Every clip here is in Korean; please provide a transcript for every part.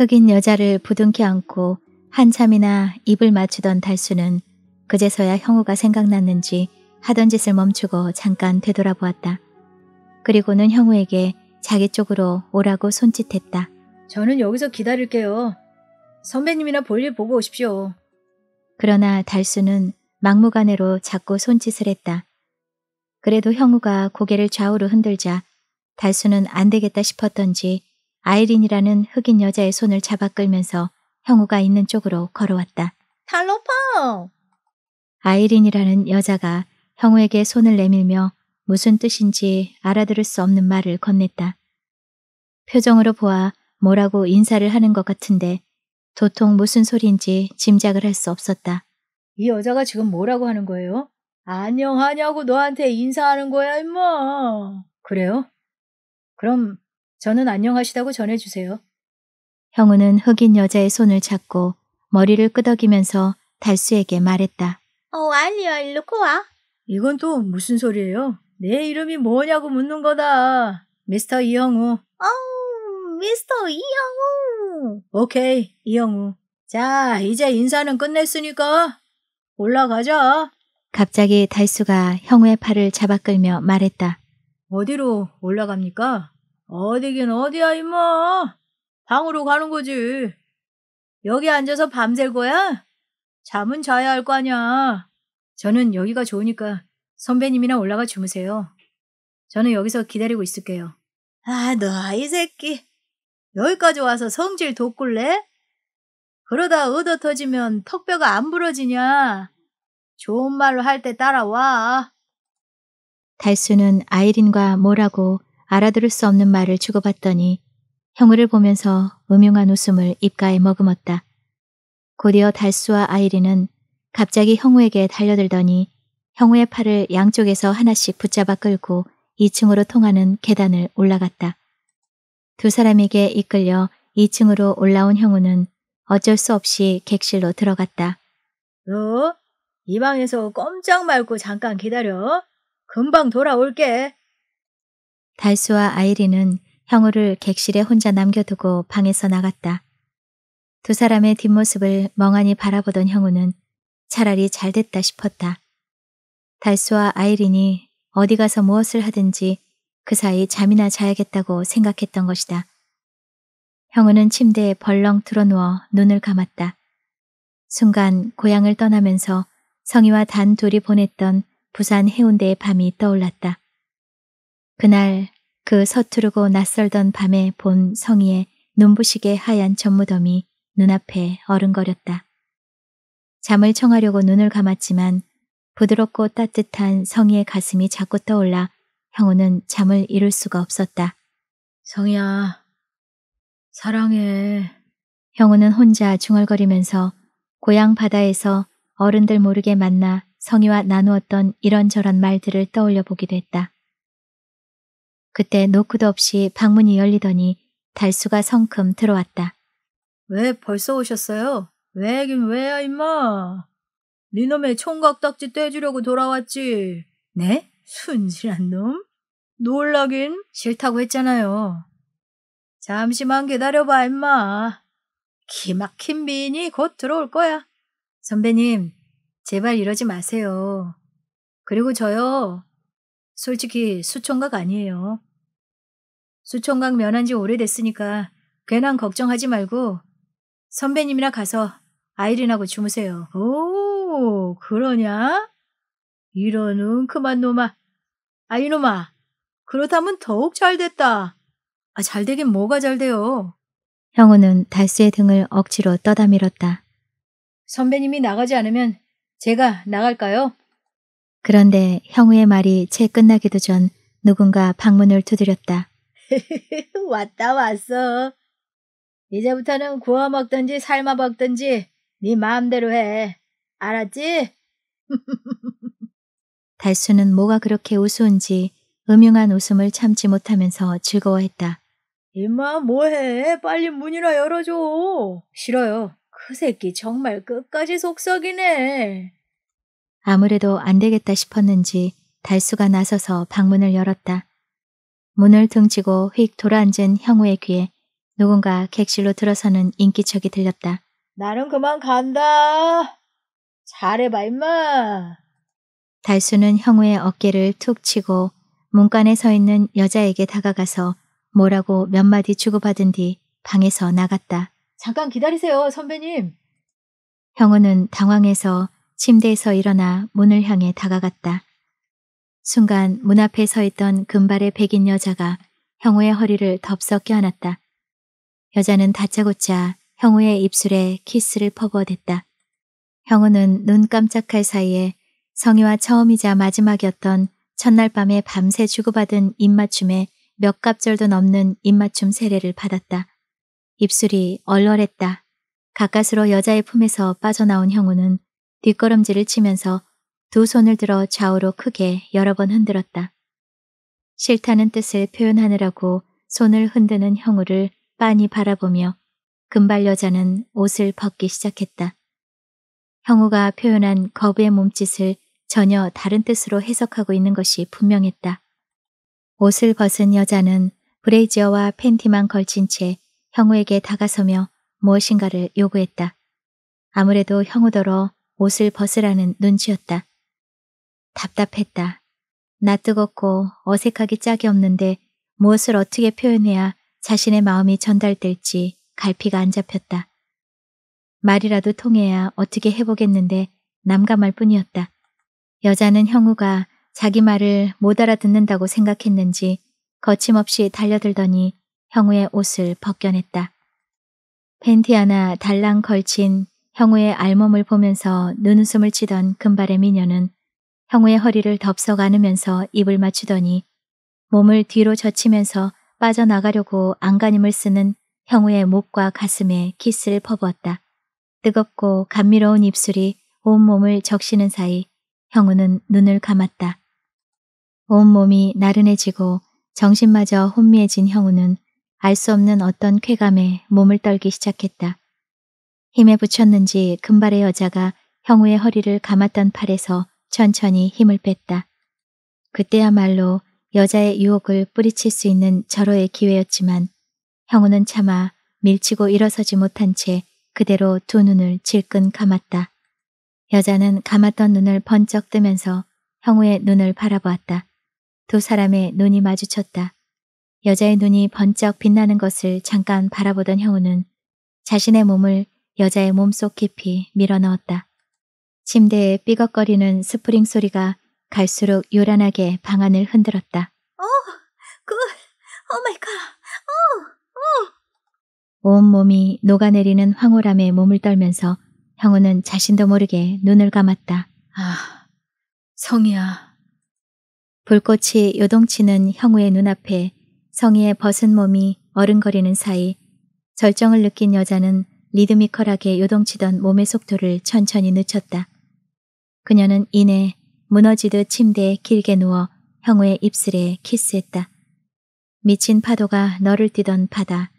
흑인 여자를 부둥켜 안고 한참이나 입을 맞추던 달수는 그제서야 형우가 생각났는지 하던 짓을 멈추고 잠깐 되돌아보았다. 그리고는 형우에게 자기 쪽으로 오라고 손짓했다. 저는 여기서 기다릴게요. 선배님이나 볼 일 보고 오십시오. 그러나 달수는 막무가내로 자꾸 손짓을 했다. 그래도 형우가 고개를 좌우로 흔들자 달수는 안 되겠다 싶었던지 아이린이라는 흑인 여자의 손을 잡아 끌면서 형우가 있는 쪽으로 걸어왔다. 달로퍼 아이린이라는 여자가 형우에게 손을 내밀며 무슨 뜻인지 알아들을 수 없는 말을 건넸다. 표정으로 보아 뭐라고 인사를 하는 것 같은데 도통 무슨 소리인지 짐작을 할 수 없었다. 이 여자가 지금 뭐라고 하는 거예요? 안녕하냐고 너한테 인사하는 거야, 임마. 그래요? 그럼 저는 안녕하시다고 전해주세요. 형우는 흑인 여자의 손을 잡고 머리를 끄덕이면서 달수에게 말했다. 어, 알리야, 일로 코아. 이건 또 무슨 소리예요? 내 이름이 뭐냐고 묻는 거다. 미스터 이영우. 어우, 미스터 이영우. 오케이, 이영우. 자, 이제 인사는 끝냈으니까 올라가자. 갑자기 달수가 형우의 팔을 잡아 끌며 말했다. 어디로 올라갑니까? 어디긴 어디야, 임마. 방으로 가는 거지. 여기 앉아서 밤샐 거야? 잠은 자야 할 거 아냐. 저는 여기가 좋으니까 선배님이랑 올라가 주무세요. 저는 여기서 기다리고 있을게요. 아, 너 이 새끼. 여기까지 와서 성질 돋굴래? 그러다 얻어 터지면 턱뼈가 안 부러지냐? 좋은 말로 할 때 따라와. 달수는 아이린과 뭐라고 알아들을 수 없는 말을 주고받더니 형우를 보면서 음흉한 웃음을 입가에 머금었다. 곧이어 달수와 아이리는 갑자기 형우에게 달려들더니 형우의 팔을 양쪽에서 하나씩 붙잡아 끌고 2층으로 통하는 계단을 올라갔다. 두 사람에게 이끌려 2층으로 올라온 형우는 어쩔 수 없이 객실로 들어갔다. 너? 이 방에서 꼼짝 말고 잠깐 기다려. 금방 돌아올게. 달수와 아이리는 형우를 객실에 혼자 남겨두고 방에서 나갔다. 두 사람의 뒷모습을 멍하니 바라보던 형우는 차라리 잘됐다 싶었다. 달수와 아이린이 어디 가서 무엇을 하든지 그 사이 잠이나 자야겠다고 생각했던 것이다. 형우는 침대에 벌렁 틀어누워 눈을 감았다. 순간 고향을 떠나면서 성희와 단 둘이 보냈던 부산 해운대의 밤이 떠올랐다. 그날 그 서투르고 낯설던 밤에 본성의의 눈부시게 하얀 전무덤이 눈앞에 어른거렸다. 잠을 청하려고 눈을 감았지만 부드럽고 따뜻한 성희의 가슴이 자꾸 떠올라 형우는 잠을 이룰 수가 없었다. 성희야, 사랑해. 형우는 혼자 중얼거리면서 고향 바다에서 어른들 모르게 만나 성희와 나누었던 이런저런 말들을 떠올려 보기도 했다. 그때 노크도 없이 방문이 열리더니 달수가 성큼 들어왔다. 왜 벌써 오셨어요? 왜긴 왜야 임마. 니놈의 총각딱지 떼주려고 돌아왔지. 네? 순진한 놈? 놀라긴 싫다고 했잖아요. 잠시만 기다려봐 임마. 기막힌 미인이 곧 들어올 거야. 선배님, 제발 이러지 마세요. 그리고 저요. 솔직히 수총각 아니에요. 수총각 면한 지 오래됐으니까 괜한 걱정하지 말고 선배님이나 가서 아이린하고 주무세요. 오, 그러냐? 이러는 그만 놈아. 아이놈아, 그렇다면 더욱 잘 됐다. 아, 잘 되긴 뭐가 잘 돼요? 형우는 달수의 등을 억지로 떠다밀었다. 선배님이 나가지 않으면 제가 나갈까요? 그런데 형우의 말이 채 끝나기도 전 누군가 방문을 두드렸다. 왔다 왔어. 이제부터는 구워 먹든지 삶아 먹든지 네 마음대로 해. 알았지? 달수는 뭐가 그렇게 우스운지 음흉한 웃음을 참지 못하면서 즐거워했다. 이마 뭐해? 빨리 문이나 열어줘. 싫어요. 그 새끼 정말 끝까지 속썩이네. 아무래도 안 되겠다 싶었는지 달수가 나서서 방문을 열었다. 문을 등치고휙 돌아앉은 형우의 귀에 누군가 객실로 들어서는 인기척이 들렸다. 나는 그만 간다. 잘해봐 임마. 달수는 형우의 어깨를 툭 치고 문간에 서 있는 여자에게 다가가서 뭐라고 몇 마디 주고받은 뒤 방에서 나갔다. 잠깐 기다리세요, 선배님. 형우는 당황해서 침대에서 일어나 문을 향해 다가갔다. 순간 문 앞에 서 있던 금발의 백인 여자가 형우의 허리를 덥석 껴안았다. 여자는 다짜고짜 형우의 입술에 키스를 퍼부어댔다. 형우는 눈 깜짝할 사이에 성희와 처음이자 마지막이었던 첫날 밤에 밤새 주고받은 입맞춤에 몇 갑절도 넘는 입맞춤 세례를 받았다. 입술이 얼얼했다. 가까스로 여자의 품에서 빠져나온 형우는 뒷걸음질을 치면서 두 손을 들어 좌우로 크게 여러 번 흔들었다. 싫다는 뜻을 표현하느라고 손을 흔드는 형우를 빤히 바라보며 금발 여자는 옷을 벗기 시작했다. 형우가 표현한 거부의 몸짓을 전혀 다른 뜻으로 해석하고 있는 것이 분명했다. 옷을 벗은 여자는 브레이지어와 팬티만 걸친 채 형우에게 다가서며 무엇인가를 요구했다. 아무래도 형우더러 옷을 벗으라는 눈치였다. 답답했다. 나 뜨겁고 어색하기 짝이 없는데 무엇을 어떻게 표현해야 자신의 마음이 전달될지 갈피가 안 잡혔다. 말이라도 통해야 어떻게 해보겠는데 남감할 뿐이었다. 여자는 형우가 자기 말을 못 알아듣는다고 생각했는지 거침없이 달려들더니 형우의 옷을 벗겨냈다. 팬티 하나 달랑 걸친 형우의 알몸을 보면서 눈웃음을 치던 금발의 미녀는 형우의 허리를 덥석 안으면서 입을 맞추더니 몸을 뒤로 젖히면서 빠져나가려고 안간힘을 쓰는 형우의 목과 가슴에 키스를 퍼부었다. 뜨겁고 감미로운 입술이 온몸을 적시는 사이 형우는 눈을 감았다. 온몸이 나른해지고 정신마저 혼미해진 형우는 알 수 없는 어떤 쾌감에 몸을 떨기 시작했다. 힘에 붙였는지 금발의 여자가 형우의 허리를 감았던 팔에서 천천히 힘을 뺐다. 그때야말로 여자의 유혹을 뿌리칠 수 있는 절호의 기회였지만 형우는 차마 밀치고 일어서지 못한 채 그대로 두 눈을 질끈 감았다. 여자는 감았던 눈을 번쩍 뜨면서 형우의 눈을 바라보았다. 두 사람의 눈이 마주쳤다. 여자의 눈이 번쩍 빛나는 것을 잠깐 바라보던 형우는 자신의 몸을 여자의 몸 속 깊이 밀어넣었다. 침대에 삐걱거리는 스프링 소리가 갈수록 요란하게 방안을 흔들었다. 어, 그, 오 마이 갓, 어, 어. 온몸이 녹아내리는 황홀함에 몸을 떨면서 형우는 자신도 모르게 눈을 감았다. 아, 성희야. 불꽃이 요동치는 형우의 눈앞에 성희의 벗은 몸이 어른거리는 사이 절정을 느낀 여자는 리드미컬하게 요동치던 몸의 속도를 천천히 늦췄다. 그녀는 이내 무너지듯 침대에 길게 누워 형우의 입술에 키스했다. 미친 파도가 너를 뛰던 바다.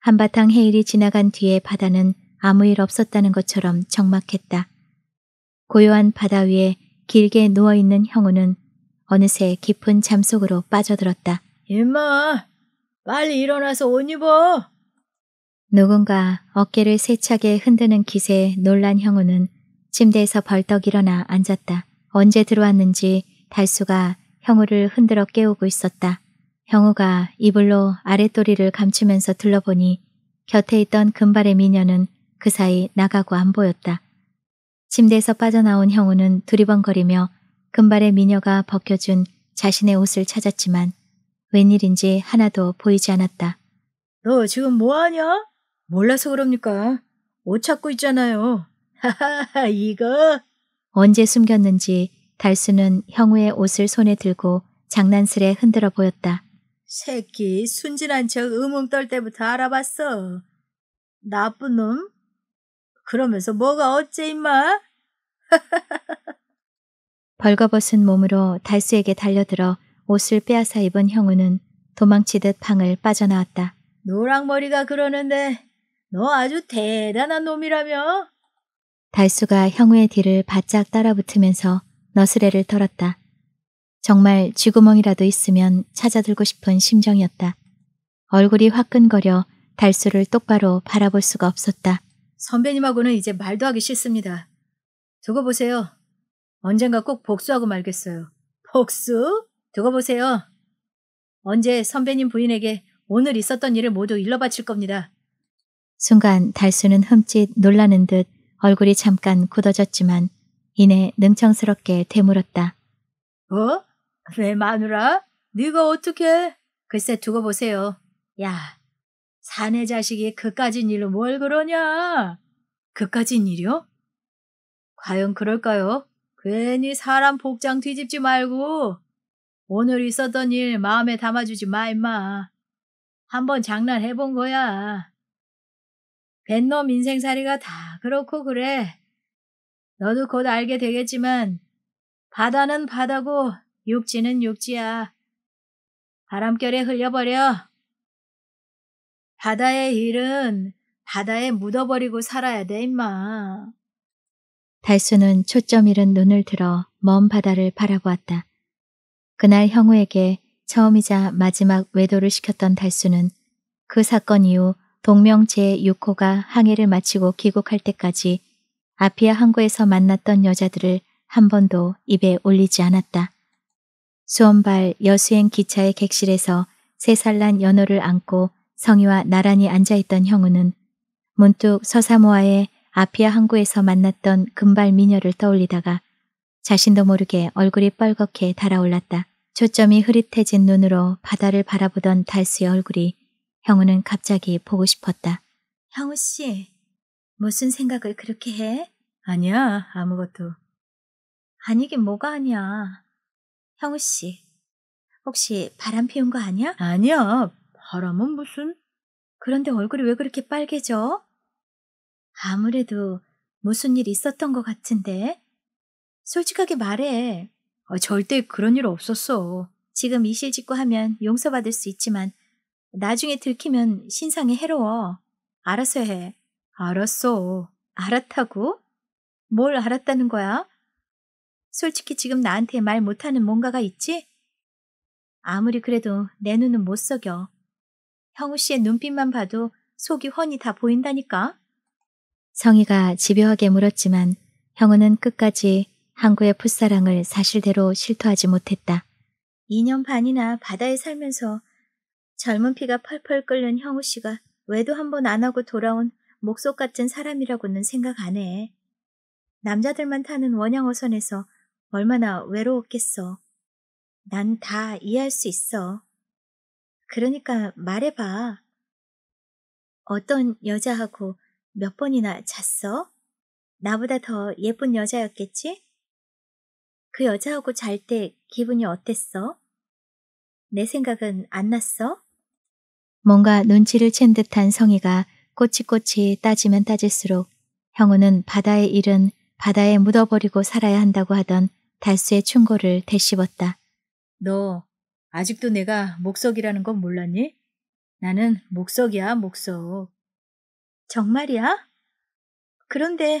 한바탕 해일이 지나간 뒤에 바다는 아무 일 없었다는 것처럼 적막했다. 고요한 바다 위에 길게 누워있는 형우는 어느새 깊은 잠속으로 빠져들었다. 임마, 빨리 일어나서 옷 입어. 누군가 어깨를 세차게 흔드는 기세에 놀란 형우는 침대에서 벌떡 일어나 앉았다. 언제 들어왔는지 달수가 형우를 흔들어 깨우고 있었다. 형우가 이불로 아랫도리를 감추면서 둘러보니 곁에 있던 금발의 미녀는 그 사이 나가고 안 보였다. 침대에서 빠져나온 형우는 두리번거리며 금발의 미녀가 벗겨준 자신의 옷을 찾았지만 웬일인지 하나도 보이지 않았다. 너 지금 뭐하냐? 몰라서 그럽니까? 옷 찾고 있잖아요. 하하, 하 이거? 언제 숨겼는지 달수는 형우의 옷을 손에 들고 장난스레 흔들어 보였다. 새끼, 순진한 척 음음 떨 때부터 알아봤어. 나쁜 놈? 그러면서 뭐가 어째 임마? 벌거벗은 몸으로 달수에게 달려들어 옷을 빼앗아 입은 형우는 도망치듯 방을 빠져나왔다. 노랑머리가 그러는데 너 아주 대단한 놈이라며? 달수가 형우의 뒤를 바짝 따라붙으면서 너스레를 털었다. 정말 쥐구멍이라도 있으면 찾아들고 싶은 심정이었다. 얼굴이 화끈거려 달수를 똑바로 바라볼 수가 없었다. 선배님하고는 이제 말도 하기 싫습니다. 두고 보세요. 언젠가 꼭 복수하고 말겠어요. 복수? 두고 보세요. 언제 선배님 부인에게 오늘 있었던 일을 모두 일러 바칠 겁니다. 순간 달수는 흠칫 놀라는 듯 얼굴이 잠깐 굳어졌지만 이내 능청스럽게 되물었다. 어? 왜 마누라? 네가 어떻게? 글쎄 두고 보세요. 야, 사내 자식이 그까진 일로 뭘 그러냐? 그까진 일이요? 과연 그럴까요? 괜히 사람 복장 뒤집지 말고 오늘 있었던 일 마음에 담아주지 마 임마. 한번 장난해본 거야. 뱃놈 인생살이가 다 그렇고 그래. 너도 곧 알게 되겠지만 바다는 바다고 육지는 육지야. 바람결에 흘려버려. 바다의 일은 바다에 묻어버리고 살아야 돼, 임마. 달수는 초점 잃은 눈을 들어 먼 바다를 바라보았다. 그날 형우에게 처음이자 마지막 외도를 시켰던 달수는 그 사건 이후 동명 제6호가 항해를 마치고 귀국할 때까지 아피아 항구에서 만났던 여자들을 한 번도 입에 올리지 않았다. 수원발 여수행 기차의 객실에서 세살난 연호를 안고 성희와 나란히 앉아있던 형우는 문득 서사모아의 아피아 항구에서 만났던 금발 미녀를 떠올리다가 자신도 모르게 얼굴이 뻘겋게 달아올랐다. 초점이 흐릿해진 눈으로 바다를 바라보던 달수의 얼굴이 형우는 갑자기 보고 싶었다. 형우 씨, 무슨 생각을 그렇게 해? 아니야, 아무것도. 아니긴 뭐가 아니야. 형우 씨, 혹시 바람 피운 거 아니야? 아니야, 바람은 무슨? 그런데 얼굴이 왜 그렇게 빨개져? 아무래도 무슨 일 있었던 것 같은데? 솔직하게 말해. 아, 절대 그런 일 없었어. 지금 이실직고 하면 용서받을 수 있지만 나중에 들키면 신상이 해로워. 알아서 해. 알았어. 알았다고? 뭘 알았다는 거야? 솔직히 지금 나한테 말 못하는 뭔가가 있지? 아무리 그래도 내 눈은 못 속여. 형우 씨의 눈빛만 봐도 속이 훤히 다 보인다니까. 성희가 집요하게 물었지만 형우는 끝까지 항구의 풋사랑을 사실대로 실토하지 못했다. 2년 반이나 바다에 살면서 젊은 피가 펄펄 끓는 형우 씨가 외도 한 번 안 하고 돌아온 목속 같은 사람이라고는 생각 안 해. 남자들만 타는 원양어선에서 얼마나 외로웠겠어. 난 다 이해할 수 있어. 그러니까 말해봐. 어떤 여자하고 몇 번이나 잤어? 나보다 더 예쁜 여자였겠지? 그 여자하고 잘 때 기분이 어땠어? 내 생각은 안 났어? 뭔가 눈치를 챈 듯한 성희가 꼬치꼬치 따지면 따질수록 형우는 바다의 일은 바다에 묻어버리고 살아야 한다고 하던 달수의 충고를 되씹었다. 너 아직도 내가 목석이라는 건 몰랐니? 나는 목석이야, 목석. 정말이야? 그런데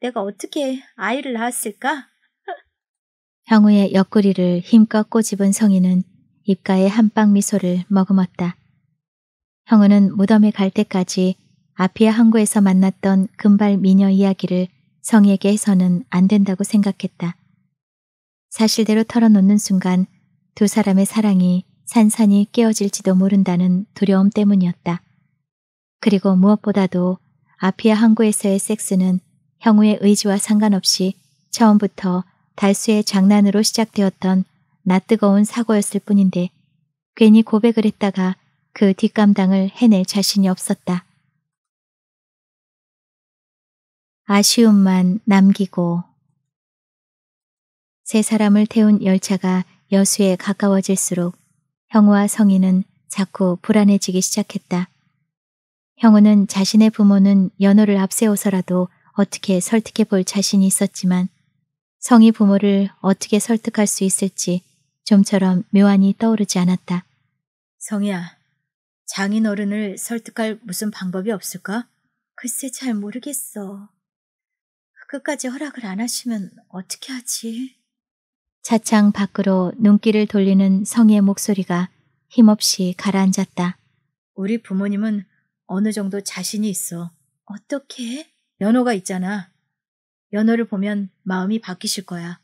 내가 어떻게 아이를 낳았을까? 형우의 옆구리를 힘껏 꼬집은 성희는 입가에 한방 미소를 머금었다. 형우는 무덤에 갈 때까지 아피아 항구에서 만났던 금발 미녀 이야기를 성에게 희 해서는 안 된다고 생각했다. 사실대로 털어놓는 순간 두 사람의 사랑이 산산이 깨어질지도 모른다는 두려움 때문이었다. 그리고 무엇보다도 아피아 항구에서의 섹스는 형우의 의지와 상관없이 처음부터 달수의 장난으로 시작되었던 낯뜨거운 사고였을 뿐인데 괜히 고백을 했다가 그 뒷감당을 해낼 자신이 없었다. 아쉬움만 남기고 세 사람을 태운 열차가 여수에 가까워질수록 형우와 성희는 자꾸 불안해지기 시작했다. 형우는 자신의 부모는 연호를 앞세워서라도 어떻게 설득해 볼 자신이 있었지만 성희 부모를 어떻게 설득할 수 있을지 좀처럼 묘안이 떠오르지 않았다. 성희야, 장인어른을 설득할 무슨 방법이 없을까? 글쎄 잘 모르겠어. 끝까지 허락을 안 하시면 어떻게 하지? 차창 밖으로 눈길을 돌리는 성의 목소리가 힘없이 가라앉았다. 우리 부모님은 어느 정도 자신이 있어. 어떻게? 연호가 있잖아. 연호를 보면 마음이 바뀌실 거야.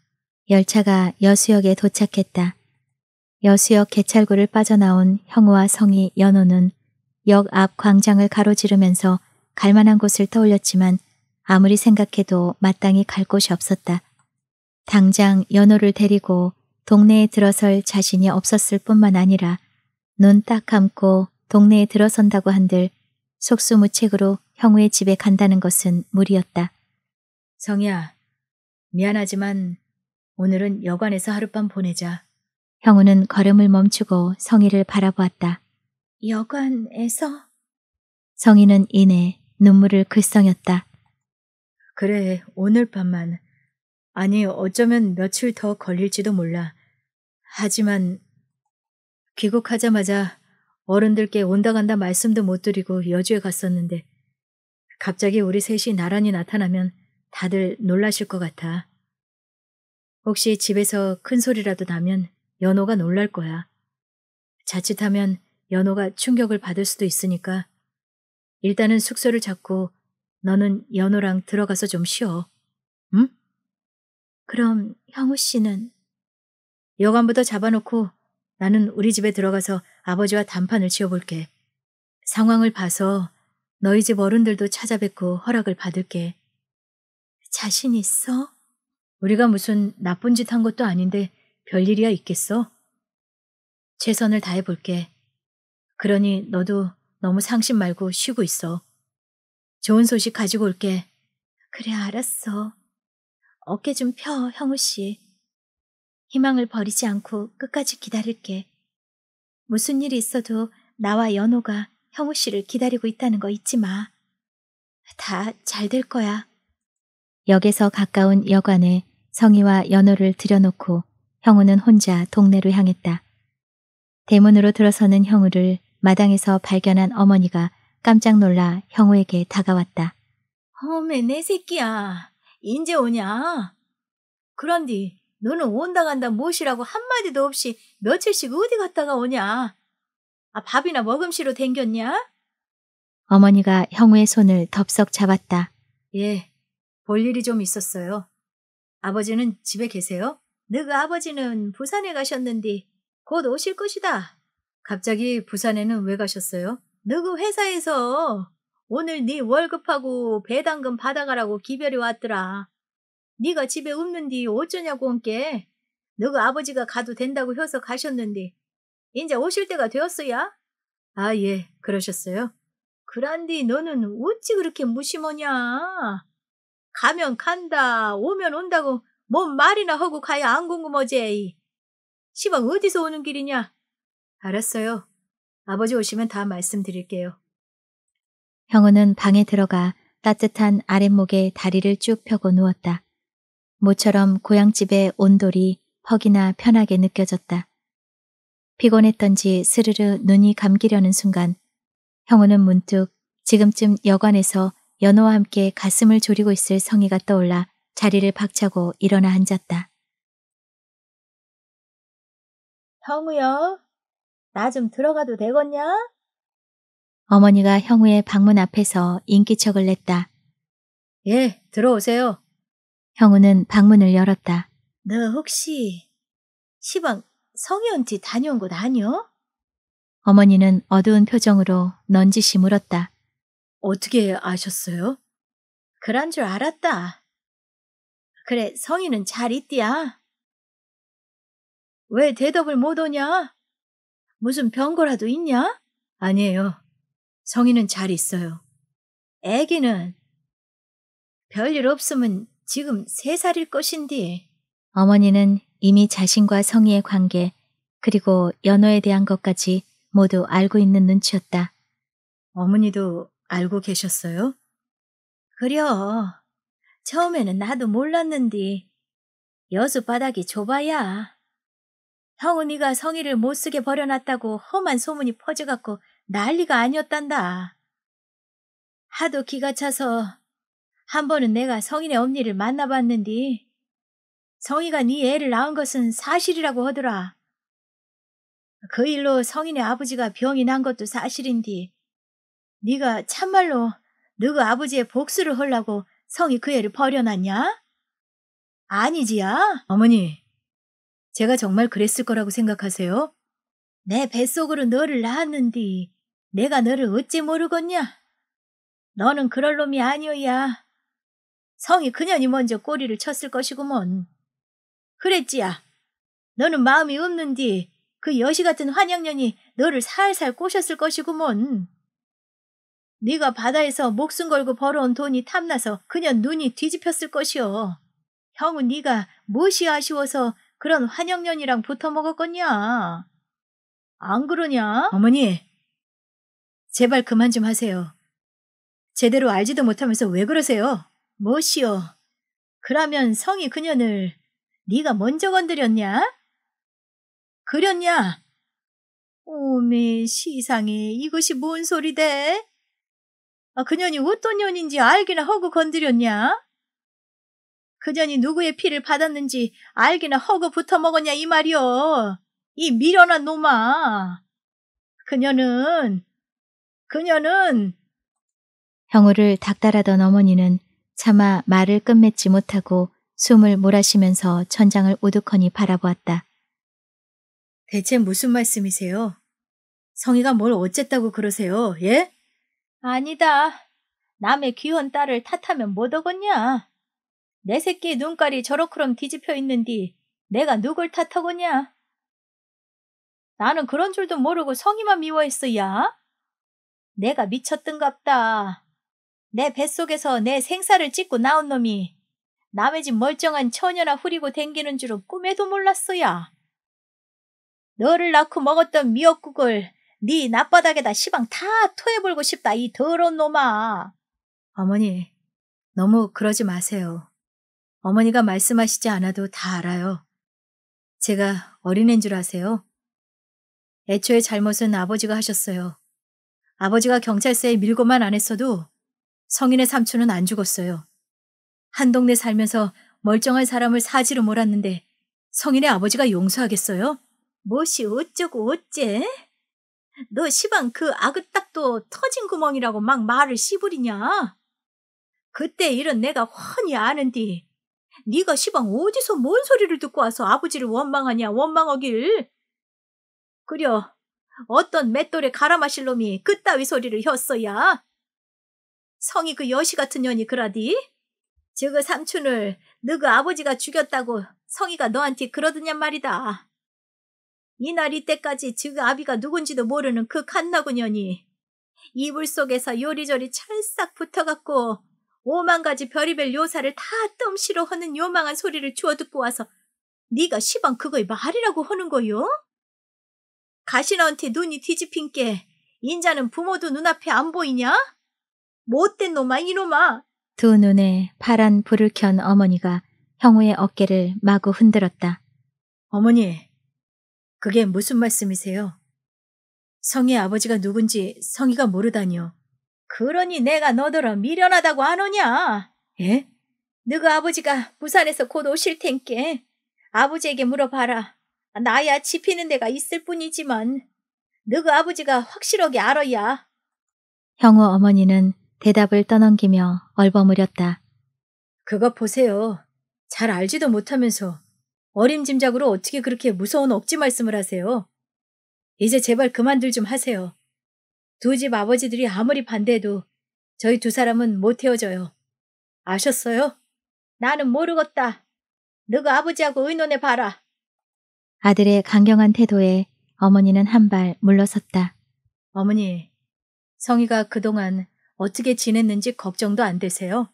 열차가 여수역에 도착했다. 여수역 개찰구를 빠져나온 형우와 성희, 연호는 역 앞 광장을 가로지르면서 갈만한 곳을 떠올렸지만 아무리 생각해도 마땅히 갈 곳이 없었다. 당장 연호를 데리고 동네에 들어설 자신이 없었을 뿐만 아니라 눈 딱 감고 동네에 들어선다고 한들 속수무책으로 형우의 집에 간다는 것은 무리였다. 성희야, 미안하지만 오늘은 여관에서 하룻밤 보내자. 형우는 걸음을 멈추고 성희를 바라보았다. 여관에서? 성희는 이내 눈물을 글썽였다. 그래, 오늘 밤만. 아니, 어쩌면 며칠 더 걸릴지도 몰라. 하지만 귀국하자마자 어른들께 온다 간다 말씀도 못 드리고 여주에 갔었는데 갑자기 우리 셋이 나란히 나타나면 다들 놀라실 것 같아. 혹시 집에서 큰 소리라도 나면 연호가 놀랄 거야. 자칫하면 연호가 충격을 받을 수도 있으니까 일단은 숙소를 잡고 너는 연호랑 들어가서 좀 쉬어. 응? 그럼 형우 씨는? 여관부터 잡아놓고 나는 우리 집에 들어가서 아버지와 담판을 지어볼게. 상황을 봐서 너희 집 어른들도 찾아뵙고 허락을 받을게. 자신 있어? 우리가 무슨 나쁜 짓 한 것도 아닌데 별일이야 있겠어? 최선을 다해볼게. 그러니 너도 너무 상심 말고 쉬고 있어. 좋은 소식 가지고 올게. 그래, 알았어. 어깨 좀 펴, 형우 씨. 희망을 버리지 않고 끝까지 기다릴게. 무슨 일이 있어도 나와 연호가 형우 씨를 기다리고 있다는 거 잊지 마. 다 잘 될 거야. 역에서 가까운 여관에 성희와 연호를 들여놓고 형우는 혼자 동네로 향했다. 대문으로 들어서는 형우를 마당에서 발견한 어머니가 깜짝 놀라 형우에게 다가왔다. 어메 내 새끼야 인제 오냐? 그런디 너는 온다 간다 무엇이라고 한마디도 없이 며칠씩 어디 갔다가 오냐? 아 밥이나 먹음시로 댕겼냐? 어머니가 형우의 손을 덥석 잡았다. 예, 볼 일이 좀 있었어요. 아버지는 집에 계세요? 너희 아버지는 부산에 가셨는디 곧 오실 것이다. 갑자기 부산에는 왜 가셨어요? 너희 회사에서 오늘 네 월급하고 배당금 받아가라고 기별이 왔더라. 네가 집에 없는데 어쩌냐고 온게. 너희 아버지가 가도 된다고 해서 가셨는데 이제 오실 때가 되었어야? 아 예, 그러셨어요. 그란디 너는 어찌 그렇게 무심하냐? 가면 간다, 오면 온다고 뭔 말이나 하고 가야 안 궁금하지. 시방 어디서 오는 길이냐? 알았어요. 아버지 오시면 다 말씀드릴게요. 형우는 방에 들어가 따뜻한 아랫목에 다리를 쭉 펴고 누웠다. 모처럼 고향집의 온돌이 퍽이나 편하게 느껴졌다. 피곤했던지 스르르 눈이 감기려는 순간 형우는 문득 지금쯤 여관에서 연호와 함께 가슴을 졸이고 있을 성의가 떠올라 자리를 박차고 일어나 앉았다. 형우여, 나 좀 들어가도 되겠냐? 어머니가 형우의 방문 앞에서 인기척을 냈다. 예, 들어오세요. 형우는 방문을 열었다. 너 혹시 시방 성현티 다녀온 곳 아니요? 어머니는 어두운 표정으로 넌지시 물었다. 어떻게 아셨어요? 그런 줄 알았다. 그래, 성희는 잘 있디야. 왜 대답을 못 오냐? 무슨 병고라도 있냐? 아니에요. 성희는 잘 있어요. 애기는 별일 없으면 지금 세 살일 것인디 어머니는 이미 자신과 성희의 관계 그리고 연호에 대한 것까지 모두 알고 있는 눈치였다. 어머니도 알고 계셨어요? 그려. 처음에는 나도 몰랐는디 여수 바닥이 좁아야. 형은이가 성의를 못쓰게 버려놨다고 험한 소문이 퍼져갖고 난리가 아니었단다. 하도 기가 차서 한 번은 내가 성인의 엄니를 만나봤는디 성희가 네 애를 낳은 것은 사실이라고 하더라. 그 일로 성인의 아버지가 병이 난 것도 사실인디 네가 참말로 너그 아버지의 복수를 하려고 성이 그 애를 버려놨냐? 아니지야. 어머니, 제가 정말 그랬을 거라고 생각하세요? 내 뱃속으로 너를 낳았는디 내가 너를 어찌 모르겄냐 너는 그럴 놈이 아니오야. 성이 그년이 먼저 꼬리를 쳤을 것이구먼. 그랬지야. 너는 마음이 없는디 그 여시 같은 환영년이 너를 살살 꼬셨을 것이구먼. 네가 바다에서 목숨 걸고 벌어온 돈이 탐나서 그녀 눈이 뒤집혔을 것이오. 형은 네가 무엇이 아쉬워서 그런 환영년이랑 붙어먹었겠냐? 안 그러냐? 어머니, 제발 그만 좀 하세요. 제대로 알지도 못하면서 왜 그러세요? 무엇이오 그러면 성이 그녀를 네가 먼저 건드렸냐? 그렸냐? 오메 시상에 이것이 뭔 소리대? 아, 그년이 어떤 년인지 알기나 허구 건드렸냐? 그년이 누구의 피를 받았는지 알기나 허구 붙어 먹었냐 이 말이여. 이 미련한 놈아. 그녀는 그녀는 형우를 닥달하던 어머니는 차마 말을 끝맺지 못하고 숨을 몰아쉬면서 천장을 우두커니 바라보았다. 대체 무슨 말씀이세요? 성희가 뭘 어쨌다고 그러세요, 예? 아니다. 남의 귀한 딸을 탓하면 뭐더겠냐. 내 새끼 눈깔이 저렇그럼 뒤집혀 있는디 내가 누굴 탓하겠냐. 나는 그런 줄도 모르고 성이만 미워했어야. 내가 미쳤든갑다내 뱃속에서 내 생사를 찢고 나온 놈이 남의 집 멀쩡한 처녀나 후리고 댕기는 줄은 꿈에도 몰랐어야. 너를 낳고 먹었던 미역국을 네 낯바닥에다 시방 다 토해불고 싶다 이 더러운 놈아. 어머니, 너무 그러지 마세요. 어머니가 말씀하시지 않아도 다 알아요. 제가 어린애인 줄 아세요? 애초에 잘못은 아버지가 하셨어요. 아버지가 경찰서에 밀고만 안 했어도 성인의 삼촌은 안 죽었어요. 한 동네 살면서 멀쩡한 사람을 사지로 몰았는데 성인의 아버지가 용서하겠어요? 뭣이 어쩌고 어째? 너 시방 그 아그딱도 터진 구멍이라고 막 말을 씨으리냐 그때 일은 내가 훤히 아는디. 네가 시방 어디서 뭔 소리를 듣고 와서 아버지를 원망하냐 원망하길. 그려 어떤 맷돌에 가아마실 놈이 그따위 소리를 혔어야. 성이 그 여시 같은 년이 그라디? 저 그 삼촌을 너 그 아버지가 죽였다고 성이가 너한테 그러더냔 말이다. 이날 이때까지 즉 아비가 누군지도 모르는 그갓나구년이 이불 속에서 요리조리 찰싹 붙어갖고 오만 가지 별의별 요사를 다 뜸시로 허는 요망한 소리를 주워 듣고 와서 네가 시방 그거의 말이라고 허는 거요? 가시나한테 눈이 뒤집힌 게 인자는 부모도 눈앞에 안 보이냐? 못된 놈아 이놈아! 두 눈에 파란 불을 켠 어머니가 형우의 어깨를 마구 흔들었다. 어머니, 그게 무슨 말씀이세요? 성희 아버지가 누군지 성희가 모르다니요. 그러니 내가 너더러 미련하다고 안 오냐? 예? 너가 아버지가 부산에서 곧 오실 텐께 아버지에게 물어봐라. 나야 지피는 데가 있을 뿐이지만 너가 아버지가 확실하게 알아야. 형우 어머니는 대답을 떠넘기며 얼버무렸다. 그거 보세요. 잘 알지도 못하면서 어림짐작으로 어떻게 그렇게 무서운 억지 말씀을 하세요? 이제 제발 그만들 좀 하세요. 두 집 아버지들이 아무리 반대해도 저희 두 사람은 못 헤어져요. 아셨어요? 나는 모르겠다. 너가 아버지하고 의논해 봐라. 아들의 강경한 태도에 어머니는 한 발 물러섰다. 어머니, 성희가 그동안 어떻게 지냈는지 걱정도 안 되세요?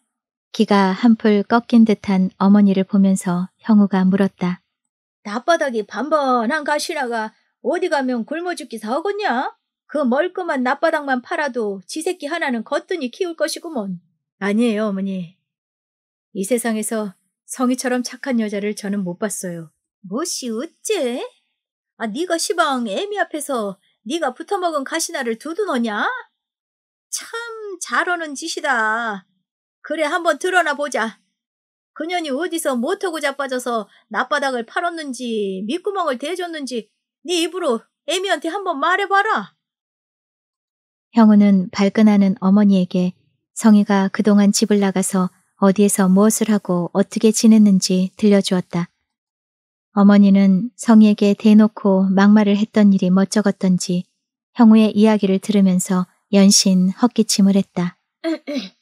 기가 한풀 꺾인 듯한 어머니를 보면서 형우가 물었다. 낮바닥이 반번한 가시라가 어디 가면 굶어 죽기 사오겠냐? 그 멀끔한 낮바닥만 팔아도 지 새끼 하나는 거뜬히 키울 것이구먼. 아니에요, 어머니. 이 세상에서 성희처럼 착한 여자를 저는 못 봤어요. 뭣이 어째? 아, 네가 시방 애미 앞에서 네가 붙어먹은 가시나를 두둔하냐? 참 잘하는 짓이다. 그래 한번 드러나 보자. 그년이 어디서 못하고 자빠져서 낮바닥을 팔았는지 밑구멍을 대줬는지 네 입으로 애미한테 한번 말해봐라. 형우는 발끈하는 어머니에게 성희가 그동안 집을 나가서 어디에서 무엇을 하고 어떻게 지냈는지 들려주었다. 어머니는 성희에게 대놓고 막말을 했던 일이 멋쩍었던지 형우의 이야기를 들으면서 연신 헛기침을 했다.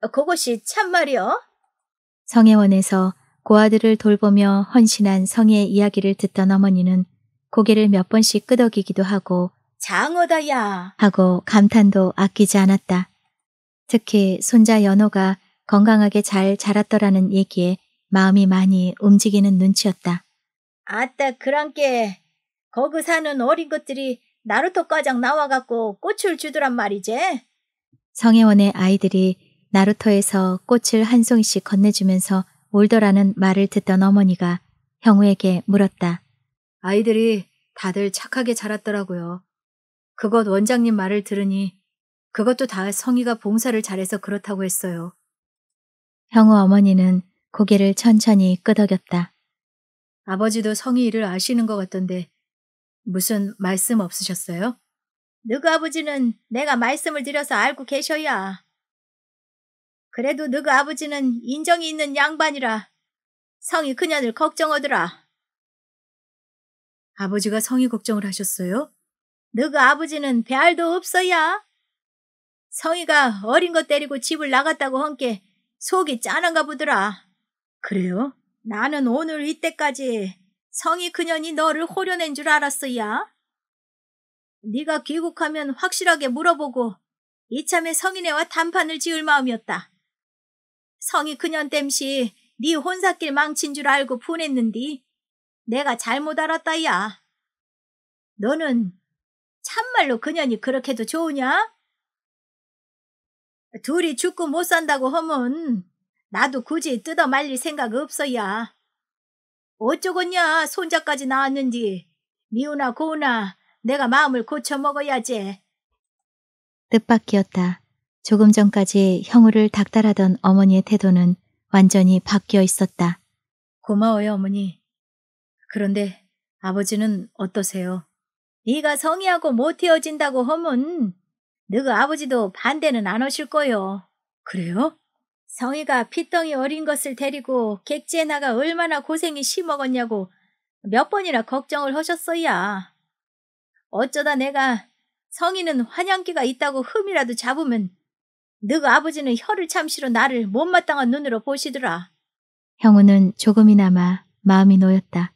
어, 그것이 참말이여? 성혜원에서 고아들을 돌보며 헌신한 성의 혜 이야기를 듣던 어머니는 고개를 몇 번씩 끄덕이기도 하고 장어다 야 하고 감탄도 아끼지 않았다. 특히 손자 연호가 건강하게 잘 자랐더라는 얘기에 마음이 많이 움직이는 눈치였다. 아따 그랑께 거기 사는 어린 것들이 나루토 과장 나와갖고 꽃을 주더란 말이제 성혜원의 아이들이 나루터에서 꽃을 한 송이씩 건네주면서 울더라는 말을 듣던 어머니가 형우에게 물었다. 아이들이 다들 착하게 자랐더라고요. 그것 원장님 말을 들으니 그것도 다 성희가 봉사를 잘해서 그렇다고 했어요. 형우 어머니는 고개를 천천히 끄덕였다. 아버지도 성희 일을 아시는 것 같던데 무슨 말씀 없으셨어요? 누그 아버지는 내가 말씀을 드려서 알고 계셔야 그래도 너그 아버지는 인정이 있는 양반이라 성이 그녀를 걱정하더라. 아버지가 성이 걱정을 하셨어요? 너그 아버지는 배알도 없어야. 성이가 어린 것 데리고 집을 나갔다고 한게 속이 짠한가 보더라. 그래요? 나는 오늘 이때까지 성이 그년이 너를 호려낸 줄 알았어야. 네가 귀국하면 확실하게 물어보고 이참에 성인회와 단판을 지을 마음이었다. 성이 그년 땜시 네 혼사길 망친 줄 알고 보냈는디 내가 잘못 알았다야. 너는 참말로 그년이 그렇게도 좋으냐? 둘이 죽고 못 산다고 하면 나도 굳이 뜯어 말릴 생각 없어야. 어쩌겠냐 손자까지 나왔는지 미우나 고우나 내가 마음을 고쳐 먹어야지. 뜻밖이었다. 조금 전까지 형우를 닥달하던 어머니의 태도는 완전히 바뀌어 있었다. 고마워요, 어머니. 그런데 아버지는 어떠세요? 네가 성의하고 못 헤어진다고 하면 너가 아버지도 반대는 안 하실 거요. 그래요? 성희가 피덩이 어린 것을 데리고 객지에 나가 얼마나 고생이 심어었냐고 몇 번이나 걱정을 하셨어야. 어쩌다 내가 성희는 환영기가 있다고 흠이라도 잡으면 네가 아버지는 혀를 참시로 나를 못마땅한 눈으로 보시더라. 형우는 조금이나마 마음이 놓였다.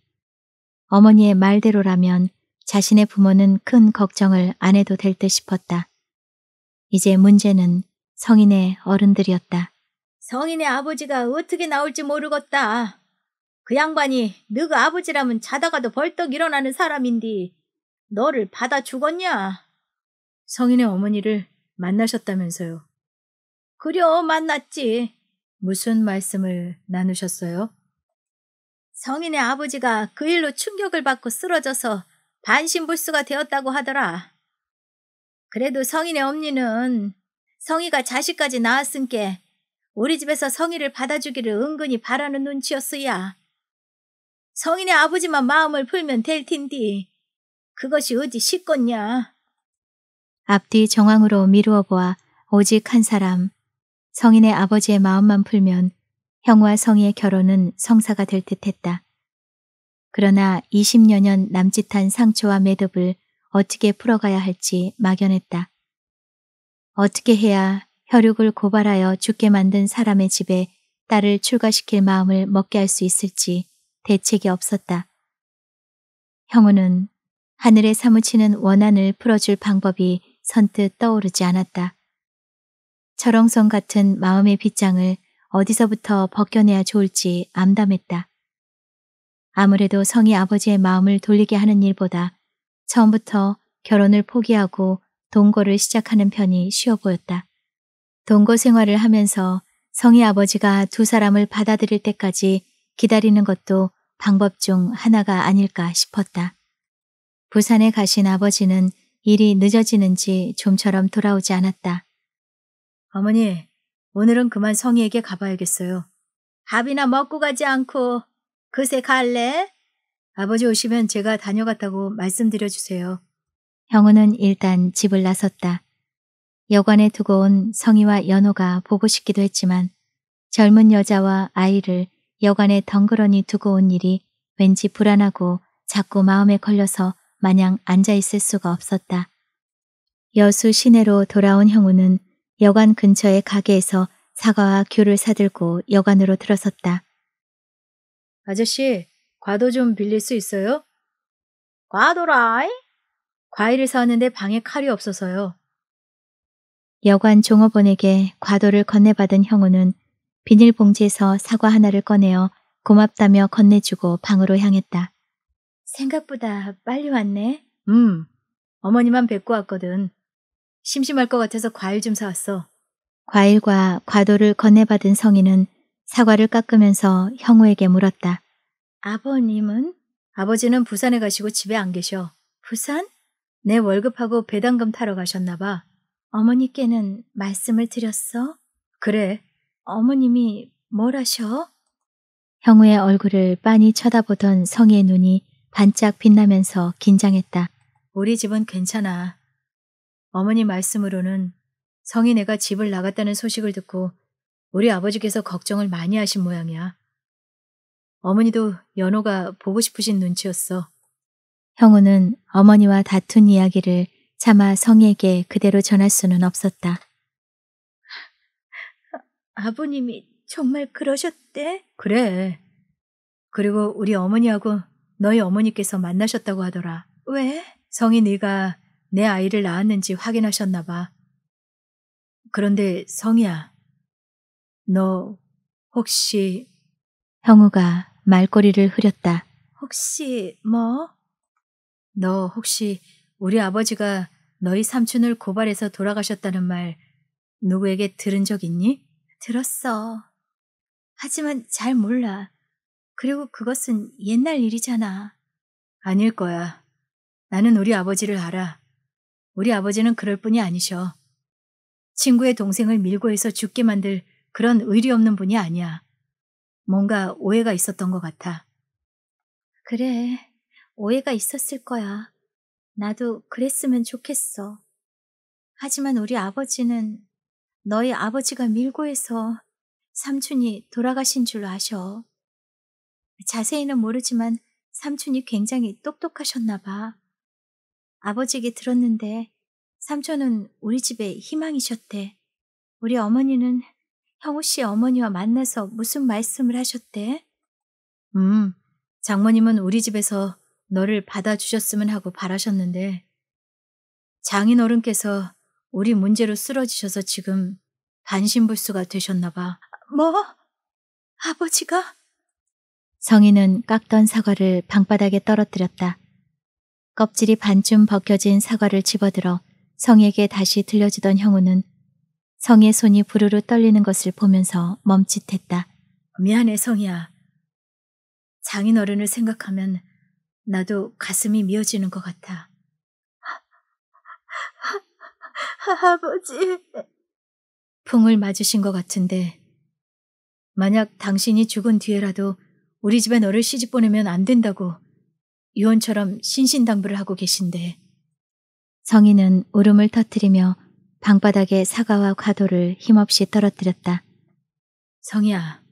어머니의 말대로라면 자신의 부모는 큰 걱정을 안 해도 될 듯 싶었다. 이제 문제는 성인의 어른들이었다. 성인의 아버지가 어떻게 나올지 모르겠다. 그 양반이 너가 네 아버지라면 자다가도 벌떡 일어나는 사람인디 너를 받아 죽었냐? 성인의 어머니를 만나셨다면서요. 그려 만났지. 무슨 말씀을 나누셨어요? 성인의 아버지가 그 일로 충격을 받고 쓰러져서 반신불수가 되었다고 하더라. 그래도 성인의 엄니는 성희가 자식까지 낳았은께 우리 집에서 성희를 받아주기를 은근히 바라는 눈치였으야. 성인의 아버지만 마음을 풀면 될 텐디. 그것이 어디 쉽겠냐. 앞뒤 정황으로 미루어 보아 오직 한 사람, 성인의 아버지의 마음만 풀면 형과 성의 결혼은 성사가 될 듯했다. 그러나 20여 년 남짓한 상처와 매듭을 어떻게 풀어가야 할지 막연했다. 어떻게 해야 혈육을 고발하여 죽게 만든 사람의 집에 딸을 출가시킬 마음을 먹게 할 수 있을지 대책이 없었다. 형우는 하늘에 사무치는 원한을 풀어줄 방법이 선뜻 떠오르지 않았다. 철옹성 같은 마음의 빗장을 어디서부터 벗겨내야 좋을지 암담했다. 아무래도 성이 아버지의 마음을 돌리게 하는 일보다 처음부터 결혼을 포기하고 동거를 시작하는 편이 쉬워 보였다. 동거 생활을 하면서 성이 아버지가 두 사람을 받아들일 때까지 기다리는 것도 방법 중 하나가 아닐까 싶었다. 부산에 가신 아버지는 일이 늦어지는지 좀처럼 돌아오지 않았다. 어머니, 오늘은 그만 성희에게 가봐야겠어요. 밥이나 먹고 가지 않고 그새 갈래? 아버지 오시면 제가 다녀갔다고 말씀드려 주세요. 형우는 일단 집을 나섰다. 여관에 두고 온 성희와 연호가 보고 싶기도 했지만 젊은 여자와 아이를 여관에 덩그러니 두고 온 일이 왠지 불안하고 자꾸 마음에 걸려서 마냥 앉아있을 수가 없었다. 여수 시내로 돌아온 형우는 여관 근처의 가게에서 사과와 귤을 사들고 여관으로 들어섰다. 아저씨, 과도 좀 빌릴 수 있어요? 과도라이? 과일을 사왔는데 방에 칼이 없어서요. 여관 종업원에게 과도를 건네받은 형우는 비닐봉지에서 사과 하나를 꺼내어 고맙다며 건네주고 방으로 향했다. 생각보다 빨리 왔네. 음, 어머니만 뵙고 왔거든. 심심할 것 같아서 과일 좀 사왔어. 과일과 과도를 건네받은 성인은 사과를 깎으면서 형우에게 물었다. 아버님은? 아버지는 부산에 가시고 집에 안 계셔. 부산? 내 월급하고 배당금 타러 가셨나 봐. 어머니께는 말씀을 드렸어? 그래. 어머님이 뭘 하셔? 형우의 얼굴을 빤히 쳐다보던 성의 눈이 반짝 빛나면서 긴장했다. 우리 집은 괜찮아. 어머니 말씀으로는 성이 내가 집을 나갔다는 소식을 듣고 우리 아버지께서 걱정을 많이 하신 모양이야. 어머니도 연호가 보고 싶으신 눈치였어. 형우는 어머니와 다툰 이야기를 차마 성에게 그대로 전할 수는 없었다. 아, 아버님이 정말 그러셨대? 그래. 그리고 우리 어머니하고 너희 어머니께서 만나셨다고 하더라. 왜? 성이 네가 내 아이를 낳았는지 확인하셨나 봐. 그런데 성희야, 너 혹시 형우가 말꼬리를 흐렸다. 혹시 뭐? 너 혹시 우리 아버지가 너희 삼촌을 고발해서 돌아가셨다는 말 누구에게 들은 적 있니? 들었어. 하지만 잘 몰라. 그리고 그것은 옛날 일이잖아. 아닐 거야. 나는 우리 아버지를 알아. 우리 아버지는 그럴 뿐이 아니셔. 친구의 동생을 밀고 해서 죽게 만들 그런 의리 없는 분이 아니야. 뭔가 오해가 있었던 것 같아. 그래, 오해가 있었을 거야. 나도 그랬으면 좋겠어. 하지만 우리 아버지는 너희 아버지가 밀고 해서 삼촌이 돌아가신 줄 아셔. 자세히는 모르지만 삼촌이 굉장히 똑똑하셨나 봐. 아버지에게 들었는데 삼촌은 우리 집의 희망이셨대. 우리 어머니는 형우 씨 어머니와 만나서 무슨 말씀을 하셨대? 음, 장모님은 우리 집에서 너를 받아주셨으면 하고 바라셨는데 장인 어른께서 우리 문제로 쓰러지셔서 지금 단신불수가 되셨나 봐. 뭐? 아버지가? 성인은 깎던 사과를 방바닥에 떨어뜨렸다. 껍질이 반쯤 벗겨진 사과를 집어들어 성에게 다시 들려주던 형우는 성의 손이 부르르 떨리는 것을 보면서 멈칫했다. 미안해 성이야. 장인어른을 생각하면 나도 가슴이 미어지는 것 같아. 아버지. 풍을 맞으신 것 같은데 만약 당신이 죽은 뒤에라도 우리 집에 너를 시집 보내면 안 된다고 유언처럼 신신당부를 하고 계신데. 성인은 울음을 터뜨리며 방바닥에 사과와 과도를 힘없이 떨어뜨렸다. 성이야,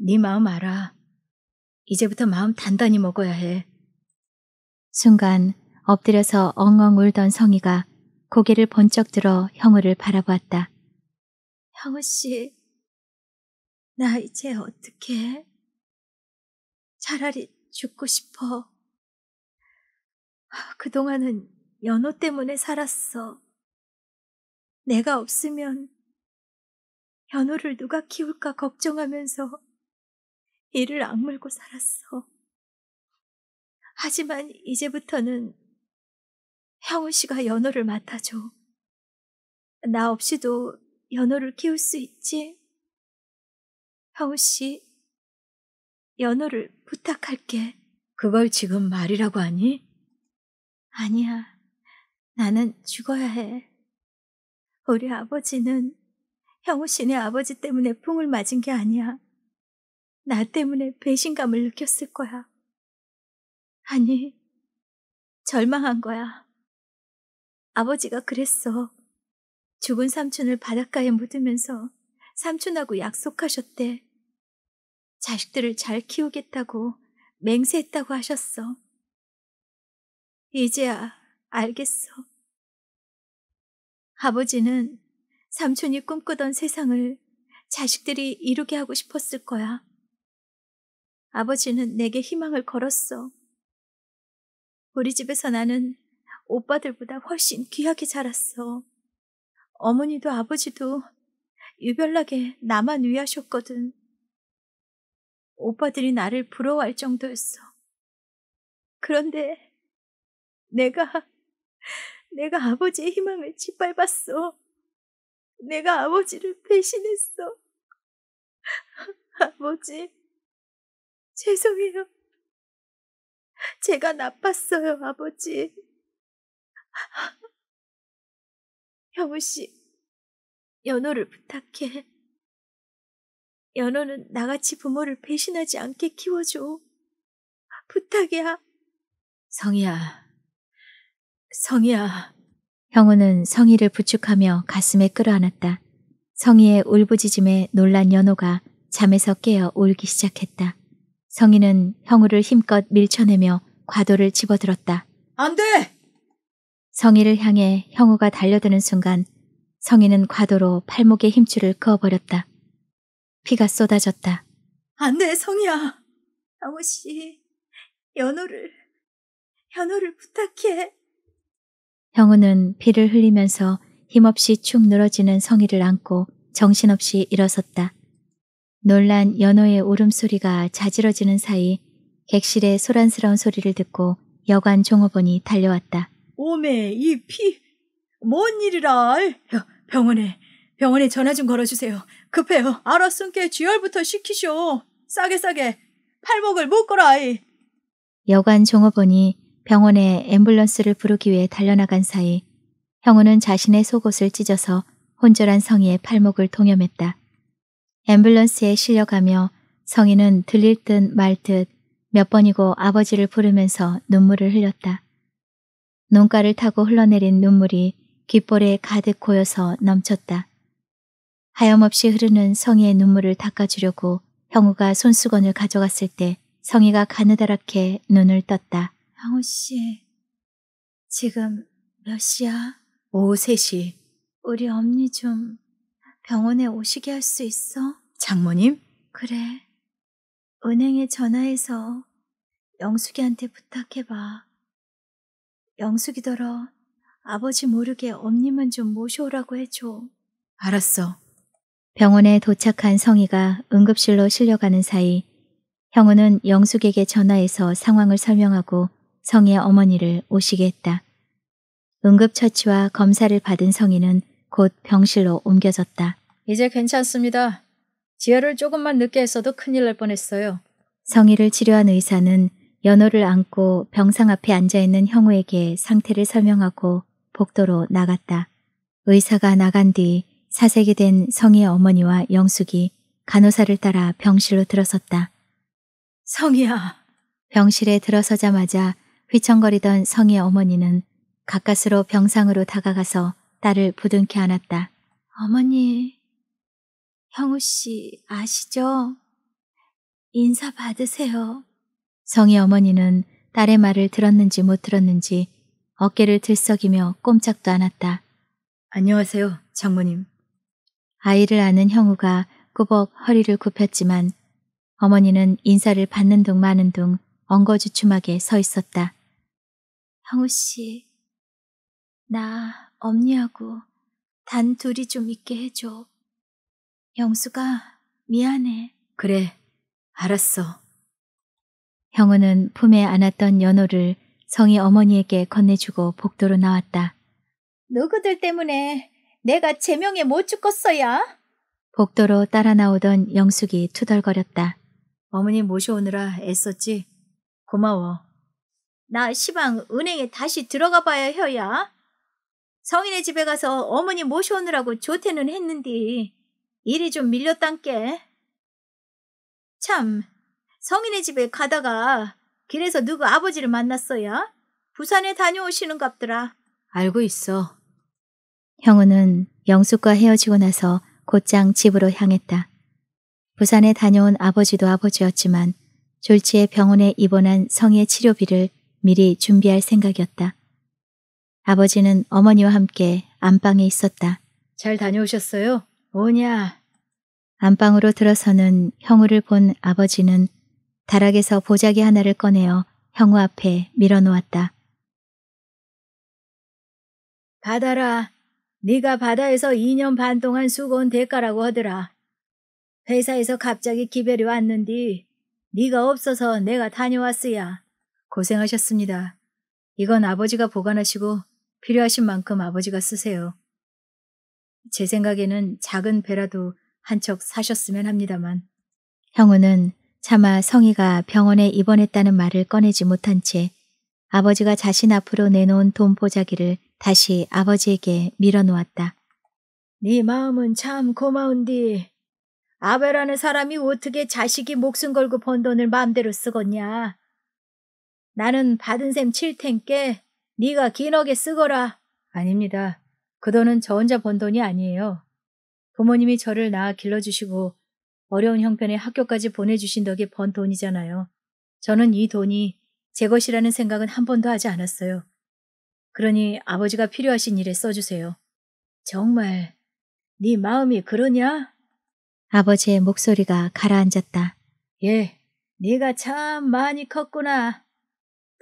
네 마음 알아. 이제부터 마음 단단히 먹어야 해. 순간 엎드려서 엉엉 울던 성이가 고개를 번쩍 들어 형우를 바라보았다. 형우 씨, 나 이제 어떻게 해? 차라리 죽고 싶어. 그동안은 연호 때문에 살았어. 내가 없으면 연호를 누가 키울까 걱정하면서 이를 악물고 살았어. 하지만 이제부터는 형우 씨가 연호를 맡아줘. 나 없이도 연호를 키울 수 있지? 형우 씨, 연호를 부탁할게. 그걸 지금 말이라고 하니? 아니야. 나는 죽어야 해. 우리 아버지는 형우 씨네 아버지 때문에 풍을 맞은 게 아니야. 나 때문에 배신감을 느꼈을 거야. 아니, 절망한 거야. 아버지가 그랬어. 죽은 삼촌을 바닷가에 묻으면서 삼촌하고 약속하셨대. 자식들을 잘 키우겠다고 맹세했다고 하셨어. 이제야 알겠어. 아버지는 삼촌이 꿈꾸던 세상을 자식들이 이루게 하고 싶었을 거야. 아버지는 내게 희망을 걸었어. 우리 집에서 나는 오빠들보다 훨씬 귀하게 자랐어. 어머니도 아버지도 유별나게 나만 위하셨거든. 오빠들이 나를 부러워할 정도였어. 그런데 내가, 내가 아버지의 희망을 짓밟았어. 내가 아버지를 배신했어. 아버지, 죄송해요. 제가 나빴어요, 아버지. 형우 씨, 연호를 부탁해. 연호는 나같이 부모를 배신하지 않게 키워줘. 부탁이야. 성희야, 성희야. 형우는 성희를 부축하며 가슴에 끌어안았다. 성희의 울부짖음에 놀란 연호가 잠에서 깨어 울기 시작했다. 성희는 형우를 힘껏 밀쳐내며 과도를 집어들었다. 안 돼! 성희를 향해 형우가 달려드는 순간 성희는 과도로 팔목에 힘줄을 그어버렸다. 피가 쏟아졌다. 안 돼, 성희야. 형우씨, 연호를, 연호를 부탁해. 형우는 피를 흘리면서 힘없이 축 늘어지는 성의를 안고 정신없이 일어섰다. 놀란 연호의 울음소리가 자지러지는 사이 객실의 소란스러운 소리를 듣고 여관 종업원이 달려왔다. 오메 이피뭔 일이라 병원에 병원에 전화 좀 걸어주세요. 급해요. 알았음께 쥐열부터 시키쇼. 싸게 싸게 팔목을 묶어라. 여관 종업원이 병원에 앰뷸런스를 부르기 위해 달려나간 사이 형우는 자신의 속옷을 찢어서 혼절한 성희의 팔목을 동염했다. 앰뷸런스에 실려가며 성희는 들릴 듯 말 듯 몇 번이고 아버지를 부르면서 눈물을 흘렸다. 눈가를 타고 흘러내린 눈물이 귓볼에 가득 고여서 넘쳤다. 하염없이 흐르는 성희의 눈물을 닦아주려고 형우가 손수건을 가져갔을 때 성희가 가느다랗게 눈을 떴다. 강호 씨, 지금 몇 시야? 오후 3시. 우리 엄니 좀 병원에 오시게 할 수 있어? 장모님? 그래. 은행에 전화해서 영숙이한테 부탁해봐. 영숙이더러 아버지 모르게 엄님은 좀 모셔오라고 해줘. 알았어. 병원에 도착한 성희가 응급실로 실려가는 사이 형우는 영숙에게 전화해서 상황을 설명하고 성의 어머니를 오시게했다 응급처치와 검사를 받은 성희는 곧 병실로 옮겨졌다. 이제 괜찮습니다. 지혈을 조금만 늦게 했어도 큰일 날 뻔했어요. 성희를 치료한 의사는 연호를 안고 병상 앞에 앉아있는 형우에게 상태를 설명하고 복도로 나갔다. 의사가 나간 뒤 사색이 된 성희의 어머니와 영숙이 간호사를 따라 병실로 들어섰다. 성희야. 병실에 들어서자마자 휘청거리던 성의 어머니는 가까스로 병상으로 다가가서 딸을 부둥켜 안았다. 어머니, 형우 씨 아시죠? 인사 받으세요. 성의 어머니는 딸의 말을 들었는지 못 들었는지 어깨를 들썩이며 꼼짝도 않았다. 안녕하세요, 장모님. 아이를 아는 형우가 꾸벅 허리를 굽혔지만 어머니는 인사를 받는 둥 마는 둥 엉거주춤하게 서 있었다. 형우 씨, 나 엄니하고 단 둘이 좀 있게 해줘. 영수가 미안해. 그래, 알았어. 형우는 품에 안았던 연호를 성희 어머니에게 건네주고 복도로 나왔다. 누구들 때문에 내가 제명에 못 죽었어야? 복도로 따라 나오던 영숙이 투덜거렸다. 어머니 모셔오느라 애썼지? 고마워. 나 시방 은행에 다시 들어가 봐야 혀야. 성인의 집에 가서 어머니 모셔오느라고 조퇴는 했는디 일이 좀 밀렸단께. 참, 성인의 집에 가다가 길에서 누구 아버지를 만났어야? 부산에 다녀오시는 갑더라. 알고 있어. 형우는 영숙과 헤어지고 나서 곧장 집으로 향했다. 부산에 다녀온 아버지도 아버지였지만 졸지에 병원에 입원한 성의 치료비를 미리 준비할 생각이었다. 아버지는 어머니와 함께 안방에 있었다. 잘 다녀오셨어요? 뭐냐? 안방으로 들어서는 형우를 본 아버지는 다락에서 보자기 하나를 꺼내어 형우 앞에 밀어놓았다. 받아라. 네가 바다에서 2년 반 동안 수고온 대가라고 하더라. 회사에서 갑자기 기별이 왔는디 네가 없어서 내가 다녀왔으야. 고생하셨습니다. 이건 아버지가 보관하시고 필요하신 만큼 아버지가 쓰세요. 제 생각에는 작은 배라도 한 척 사셨으면 합니다만. 형우는 차마 성희가 병원에 입원했다는 말을 꺼내지 못한 채 아버지가 자신 앞으로 내놓은 돈 보자기를 다시 아버지에게 밀어놓았다. 네 마음은 참 고마운디. 아베라는 사람이 어떻게 자식이 목숨 걸고 번 돈을 마음대로 쓰겄냐. 나는 받은 셈 칠 텐께 네가 기너게 쓰거라. 아닙니다. 그 돈은 저 혼자 번 돈이 아니에요. 부모님이 저를 낳아 길러주시고 어려운 형편에 학교까지 보내주신 덕에 번 돈이잖아요. 저는 이 돈이 제 것이라는 생각은 한 번도 하지 않았어요. 그러니 아버지가 필요하신 일에 써주세요. 정말 네 마음이 그러냐? 아버지의 목소리가 가라앉았다. 예, 네가 참 많이 컸구나.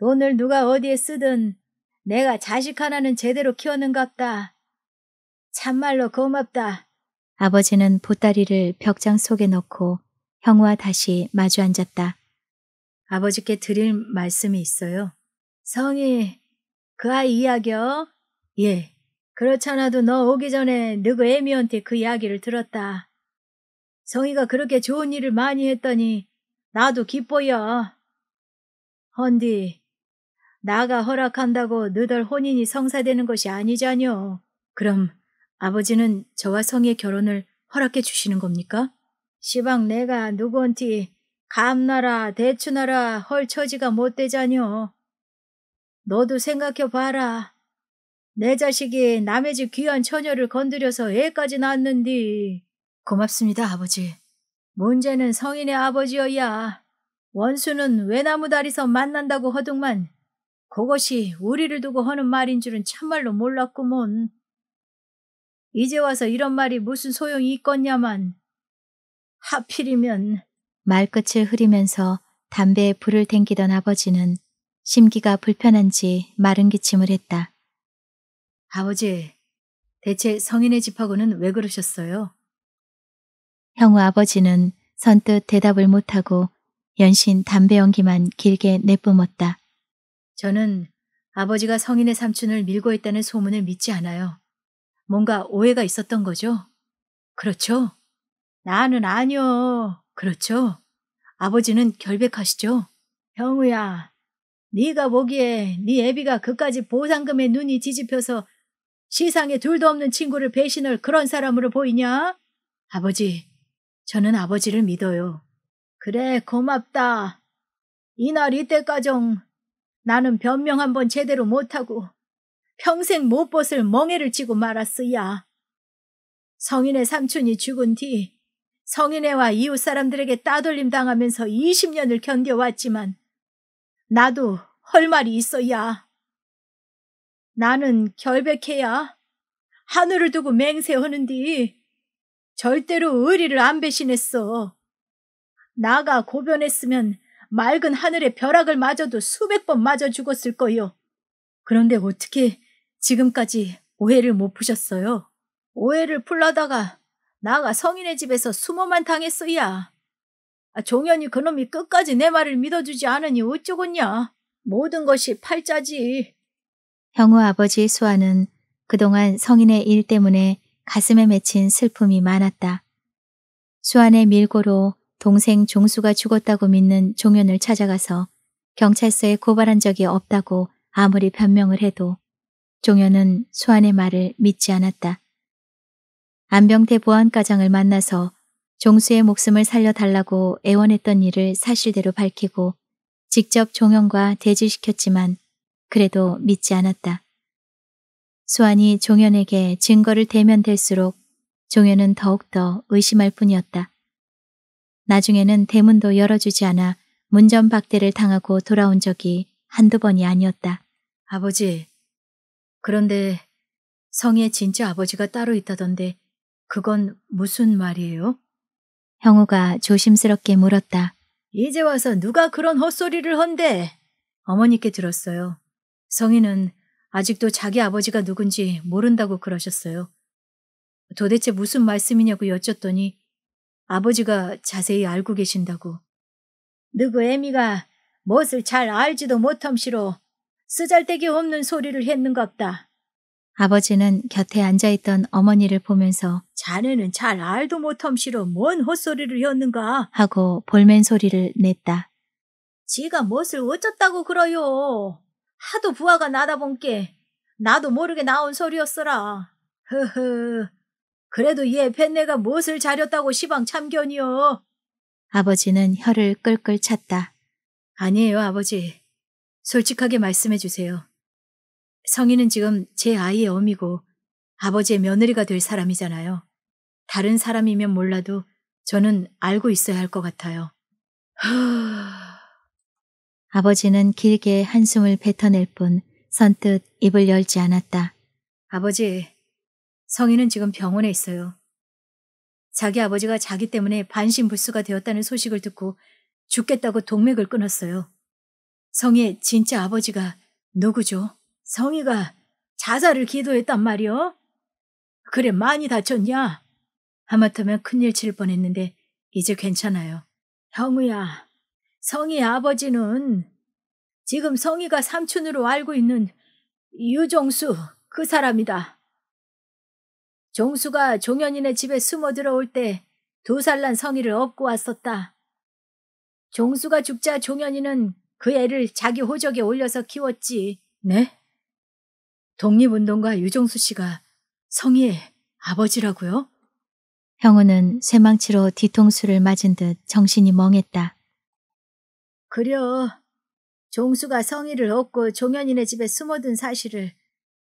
돈을 누가 어디에 쓰든 내가 자식 하나는 제대로 키웠는갑다. 참말로 고맙다. 아버지는 보따리를 벽장 속에 넣고 형우와 다시 마주 앉았다. 아버지께 드릴 말씀이 있어요. 성희, 그 아이 이야기요? 예. 그렇잖아도 너 오기 전에 누구 애미한테 그 이야기를 들었다. 성희가 그렇게 좋은 일을 많이 했더니 나도 기뻐요. 헌디, 나가 허락한다고 느덜 혼인이 성사되는 것이 아니자뇨. 그럼 아버지는 저와 성의 결혼을 허락해 주시는 겁니까? 시방 내가 누구한테 감나라 대추나라 헐 처지가 못 되자뇨. 너도 생각해 봐라. 내 자식이 남의 집 귀한 처녀를 건드려서 애까지 낳았는디. 고맙습니다, 아버지. 문제는 성인의 아버지여야. 원수는 외나무다리서 만난다고 허둥만 그것이 우리를 두고 하는 말인 줄은 참말로 몰랐구먼. 이제 와서 이런 말이 무슨 소용이 있겠냐만. 하필이면 말끝을 흐리면서 담배에 불을 댕기던 아버지는 심기가 불편한지 마른 기침을 했다. 아버지, 대체 성인의 집하고는 왜 그러셨어요? 형우 아버지는 선뜻 대답을 못하고 연신 담배 연기만 길게 내뿜었다. 저는 아버지가 성인의 삼촌을 밀고 있다는 소문을 믿지 않아요. 뭔가 오해가 있었던 거죠? 그렇죠. 나는 아니요. 그렇죠. 아버지는 결백하시죠. 형우야, 네가 보기에 네 애비가 그까지 보상금에 눈이 뒤집혀서 시상에 둘도 없는 친구를 배신할 그런 사람으로 보이냐? 아버지, 저는 아버지를 믿어요. 그래, 고맙다. 이날 이때까정 나는 변명 한번 제대로 못하고 평생 못 벗을 멍해를 치고말았어야 성인의 삼촌이 죽은 뒤 성인애와 이웃 사람들에게 따돌림 당하면서 20년을 견뎌왔지만 나도 헐 말이 있어야. 나는 결백해야 하늘을 두고 맹세하는 디 절대로 의리를 안 배신했어. 나가 고변했으면 맑은 하늘의 벼락을 맞아도 수백 번 맞아 죽었을 거요. 그런데 어떻게 지금까지 오해를 못 푸셨어요? 오해를 풀려다가 나가 성인의 집에서 수모만 당했어야. 아, 종현이 그놈이 끝까지 내 말을 믿어주지 않으니 어쩌겠냐. 모든 것이 팔자지. 형우 아버지 수아는 그동안 성인의 일 때문에 가슴에 맺힌 슬픔이 많았다. 수안의 밀고로 동생 종수가 죽었다고 믿는 종현을 찾아가서 경찰서에 고발한 적이 없다고 아무리 변명을 해도 종현은 수환의 말을 믿지 않았다. 안병태 보안과장을 만나서 종수의 목숨을 살려달라고 애원했던 일을 사실대로 밝히고 직접 종현과 대질시켰지만 그래도 믿지 않았다. 수환이 종현에게 증거를 대면될수록 종현은 더욱더 의심할 뿐이었다. 나중에는 대문도 열어주지 않아 문전박대를 당하고 돌아온 적이 한두 번이 아니었다. 아버지, 그런데 성의 진짜 아버지가 따로 있다던데 그건 무슨 말이에요? 형우가 조심스럽게 물었다. 이제 와서 누가 그런 헛소리를 헌데? 어머니께 들었어요. 성희는 아직도 자기 아버지가 누군지 모른다고 그러셨어요. 도대체 무슨 말씀이냐고 여쭸더니 아버지가 자세히 알고 계신다고. 너그 애미가 무엇을 잘 알지도 못함시로 쓰잘데기 없는 소리를 했는갑다. 아버지는 곁에 앉아있던 어머니를 보면서 자네는 잘 알도 못함시로 뭔 헛소리를 했는가 하고 볼멘 소리를 냈다. 지가 무엇을 어쩌다고 그러요. 하도 부하가 나다 본께 나도 모르게 나온 소리였어라. 흐흐 그래도 얘팬네가 무엇을 자렸다고 시방 참견이요. 아버지는 혀를 끌끌 찼다. 아니에요, 아버지. 솔직하게 말씀해 주세요. 성인은 지금 제 아이의 어미고 아버지의 며느리가 될 사람이잖아요. 다른 사람이면 몰라도 저는 알고 있어야 할 것 같아요. 아버지는 길게 한숨을 뱉어낼 뿐 선뜻 입을 열지 않았다. 아버지, 성희는 지금 병원에 있어요. 자기 아버지가 자기 때문에 반신불수가 되었다는 소식을 듣고 죽겠다고 동맥을 끊었어요. 성희의 진짜 아버지가 누구죠? 성희가 자살을 기도했단 말이요? 그래 많이 다쳤냐? 하마터면 큰일 칠 뻔했는데 이제 괜찮아요. 형우야, 성희 의 아버지는 지금 성희가 삼촌으로 알고 있는 유정수 그 사람이다. 종수가 종현이네 집에 숨어 들어올 때 도살난 성의를 업고 왔었다. 종수가 죽자 종현이는 그 애를 자기 호적에 올려서 키웠지. 네? 독립운동가 유종수 씨가 성희의 아버지라고요? 형우는 새망치로 뒤통수를 맞은 듯 정신이 멍했다. 그려. 종수가 성의를 얻고 종현이네 집에 숨어든 사실을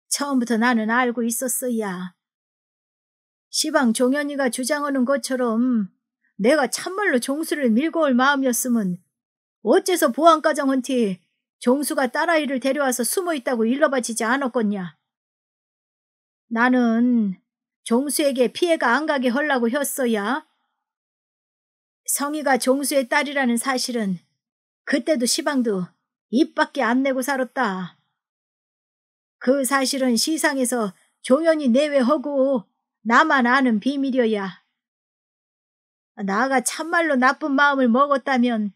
처음부터 나는 알고 있었어야. 시방 종현이가 주장하는 것처럼 내가 참말로 종수를 밀고 올 마음이었으면 어째서 보안과정헌티 종수가 딸아이를 데려와서 숨어 있다고 일러바치지 않았겠냐. 나는 종수에게 피해가 안 가게 헐라고 했어야. 성희가 종수의 딸이라는 사실은 그때도 시방도 입 밖에 안 내고 살았다. 그 사실은 시상에서 종현이 내외하고 나만 아는 비밀이어야. 나가 참말로 나쁜 마음을 먹었다면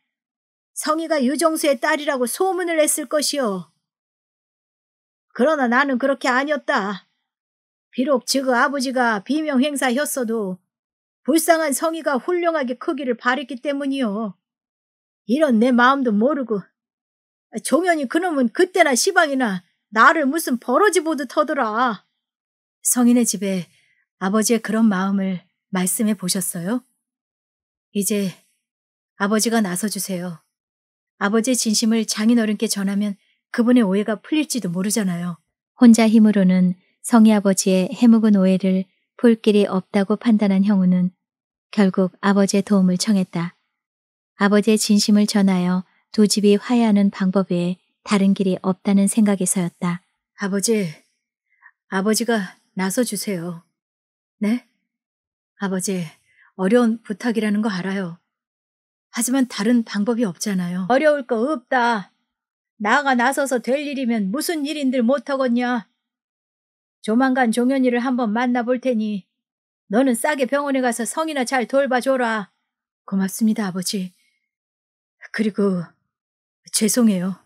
성희가 유정수의 딸이라고 소문을 했을것이오 그러나 나는 그렇게 아니었다. 비록 지그 아버지가 비명행사였어도 불쌍한 성희가 훌륭하게 크기를 바랬기 때문이오 이런 내 마음도 모르고 종현이 그놈은 그때나 시방이나 나를 무슨 버러지 보듯 터더라 성인의 집에 아버지의 그런 마음을 말씀해 보셨어요? 이제 아버지가 나서주세요. 아버지의 진심을 장인어른께 전하면 그분의 오해가 풀릴지도 모르잖아요. 혼자 힘으로는 성희 아버지의 해묵은 오해를 풀 길이 없다고 판단한 형우는 결국 아버지의 도움을 청했다. 아버지의 진심을 전하여 두 집이 화해하는 방법 외에 다른 길이 없다는 생각에서였다. 아버지, 아버지가 나서주세요. 네? 아버지, 어려운 부탁이라는 거 알아요. 하지만 다른 방법이 없잖아요. 어려울 거 없다. 나가 나서서 될 일이면 무슨 일인들 못하겄냐 조만간 종현이를 한번 만나볼 테니 너는 싸게 병원에 가서 성이나 잘 돌봐줘라. 고맙습니다, 아버지. 그리고 죄송해요.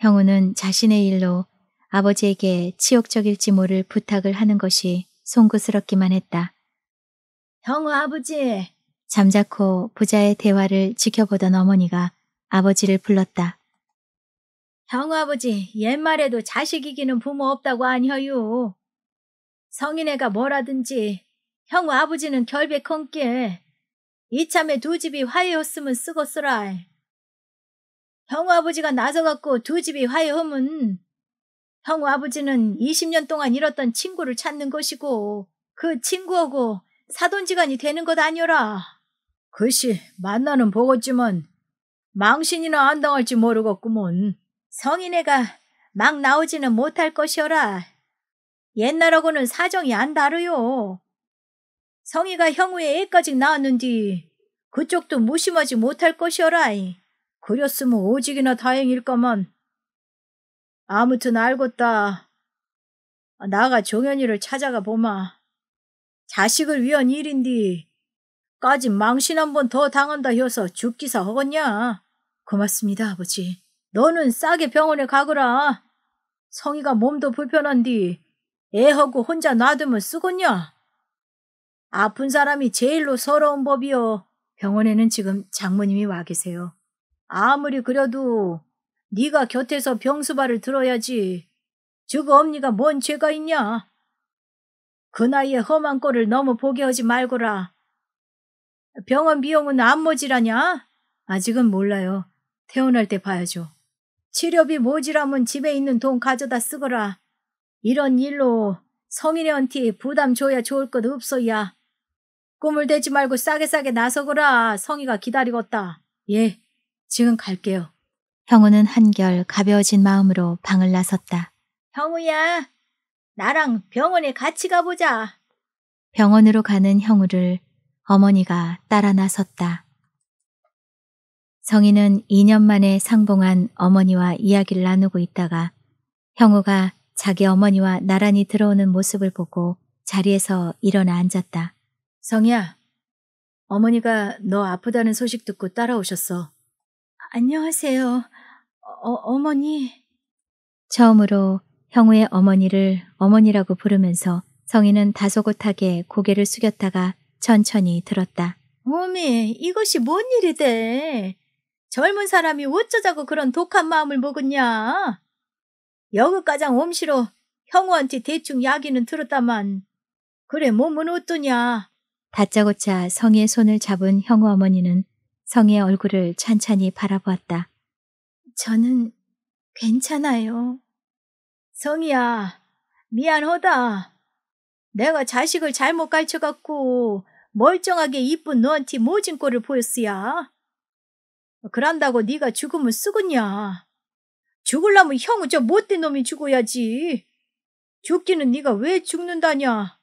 형우는 자신의 일로 아버지에게 치욕적일지 모를 부탁을 하는 것이 송구스럽기만 했다. 형우 아버지! 잠자코 부자의 대화를 지켜보던 어머니가 아버지를 불렀다. 형우 아버지, 옛말에도 자식 이기는 부모 없다고 아니여요. 성인애가 뭐라든지 형우 아버지는 결백헌께 이참에 두 집이 화해였으면 쓰고쓰라 형우 아버지가 나서갖고 두 집이 화해하면 형 아버지는 20년 동안 잃었던 친구를 찾는 것이고 그 친구하고 사돈지간이 되는 것아니어라 글씨 만나는 보겠지만 망신이나 안 당할지 모르겠구먼. 성인애가 막 나오지는 못할 것이어라 옛날하고는 사정이 안 다르요. 성희가 형우의 애까지 낳았는디 그쪽도 무심하지 못할 것이어라 그렸으면 오직이나 다행일까만 아무튼 알겠다. 나가 정현이를 찾아가 보마. 자식을 위한 일인디. 까진 망신 한 번 더 당한다 해서 죽기사 허겄냐? 고맙습니다, 아버지. 너는 싸게 병원에 가거라. 성희가 몸도 불편한디 애하고 혼자 놔두면 쓰겄냐? 아픈 사람이 제일로 서러운 법이요. 병원에는 지금 장모님이 와 계세요. 아무리 그려도 네가 곁에서 병수발을 들어야지. 저거 엄니가 뭔 죄가 있냐? 그 나이에 험한 꼴을 너무 보게 하지 말거라. 병원 비용은 안모지라냐 아직은 몰라요. 태어날 때 봐야죠. 치료비 모지라면 집에 있는 돈 가져다 쓰거라. 이런 일로 성인의한테 부담 줘야 좋을 것 없소야. 꿈을 대지 말고 싸게 싸게 나서거라. 성희가 기다리겠다. 예, 지금 갈게요. 형우는 한결 가벼워진 마음으로 방을 나섰다. 형우야, 나랑 병원에 같이 가보자. 병원으로 가는 형우를 어머니가 따라 나섰다. 성희는 2년 만에 상봉한 어머니와 이야기를 나누고 있다가 형우가 자기 어머니와 나란히 들어오는 모습을 보고 자리에서 일어나 앉았다. 성희야 어머니가 너 아프다는 소식 듣고 따라오셨어. 안녕하세요. 어, 어머니. 처음으로 형우의 어머니를 어머니라고 부르면서 성인은 다소곳하게 고개를 숙였다가 천천히 들었다. 어미, 이것이 뭔 일이 대 젊은 사람이 어쩌자고 그런 독한 마음을 먹었냐? 여극가장 옴시로 형우한테 대충 이야기는 들었다만 그래 몸은 어떠냐? 다짜고짜 성의 손을 잡은 형우 어머니는 성의 얼굴을 찬찬히 바라보았다. 저는 괜찮아요. 성희야, 미안하다. 내가 자식을 잘못 가르쳐갖고 멀쩡하게 이쁜 너한테 모진 꼴을 보였으야. 그런다고 네가 죽으면 쓰겠냐. 죽을라면 형은 저 못된 놈이 죽어야지. 죽기는 네가 왜 죽는다냐.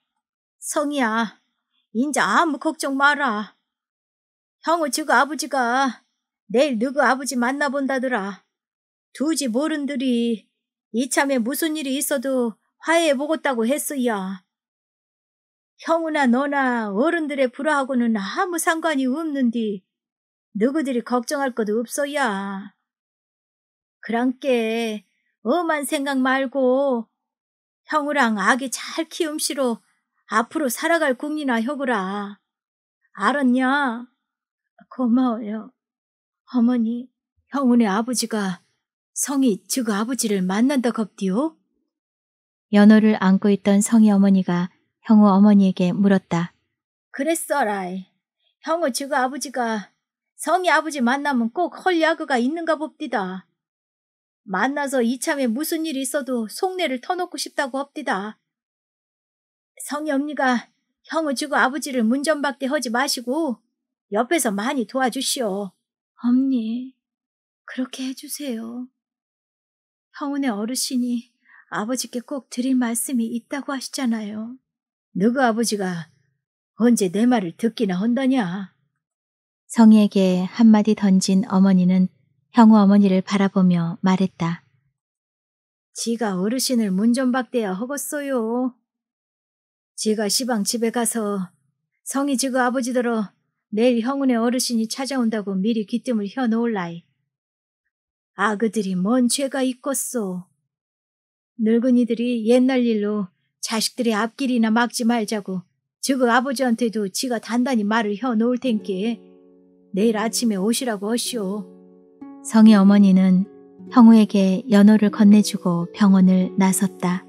성희야, 인자 아무 걱정 마라. 형은 저거 아버지가 내일 너그 아버지 만나본다더라. 두지모른들이 이참에 무슨 일이 있어도 화해해보겠다고 했어야. 형우나 너나 어른들의 불화하고는 아무 상관이 없는디 누구들이 걱정할 것도 없어야. 그랑께 엄한 생각 말고 형우랑 아기 잘 키움시로 앞으로 살아갈 궁리나 혁으라. 알았냐? 고마워요. 어머니, 형우네 아버지가 성이 지그 아버지를 만난다 겁디요? 연호를 안고 있던 성희 어머니가 형우 어머니에게 물었다. 그랬어라이. 형우 지그 아버지가 성희 아버지 만나면 꼭 헐야구가 있는가 봅디다. 만나서 이참에 무슨 일이 있어도 속내를 터놓고 싶다고 합디다 성희 언니가 형우 지고 아버지를 문전박대 하지 마시고 옆에서 많이 도와주시오. 언니 그렇게 해주세요. 하운의 어르신이 아버지께 꼭 드릴 말씀이 있다고 하시잖아요. 너그 아버지가 언제 내 말을 듣기나 한다냐? 성희에게 한마디 던진 어머니는 형우 어머니를 바라보며 말했다. 지가 어르신을 문전박대야 허겄어요. 지가 시방 집에 가서 성희 지그 아버지더러 내일 형운의 어르신이 찾아온다고 미리 귀뜸을 혀놓을라이. 아그들이 뭔 죄가 있겠소. 늙은이들이 옛날 일로 자식들의 앞길이나 막지 말자고 저거 아버지한테도 지가 단단히 말을 혀놓을 텐께 내일 아침에 오시라고 하시오. 성의 어머니는 형우에게 연호를 건네주고 병원을 나섰다.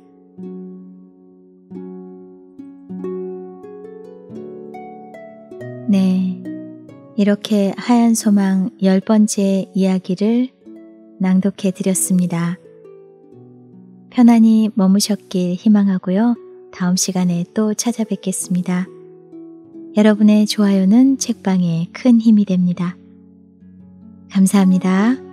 네, 이렇게 하얀 소망 열 번째 이야기를 낭독해 드렸습니다. 편안히 머무셨길 희망하고요. 다음 시간에 또 찾아뵙겠습니다. 여러분의 좋아요는 책방에 큰 힘이 됩니다. 감사합니다.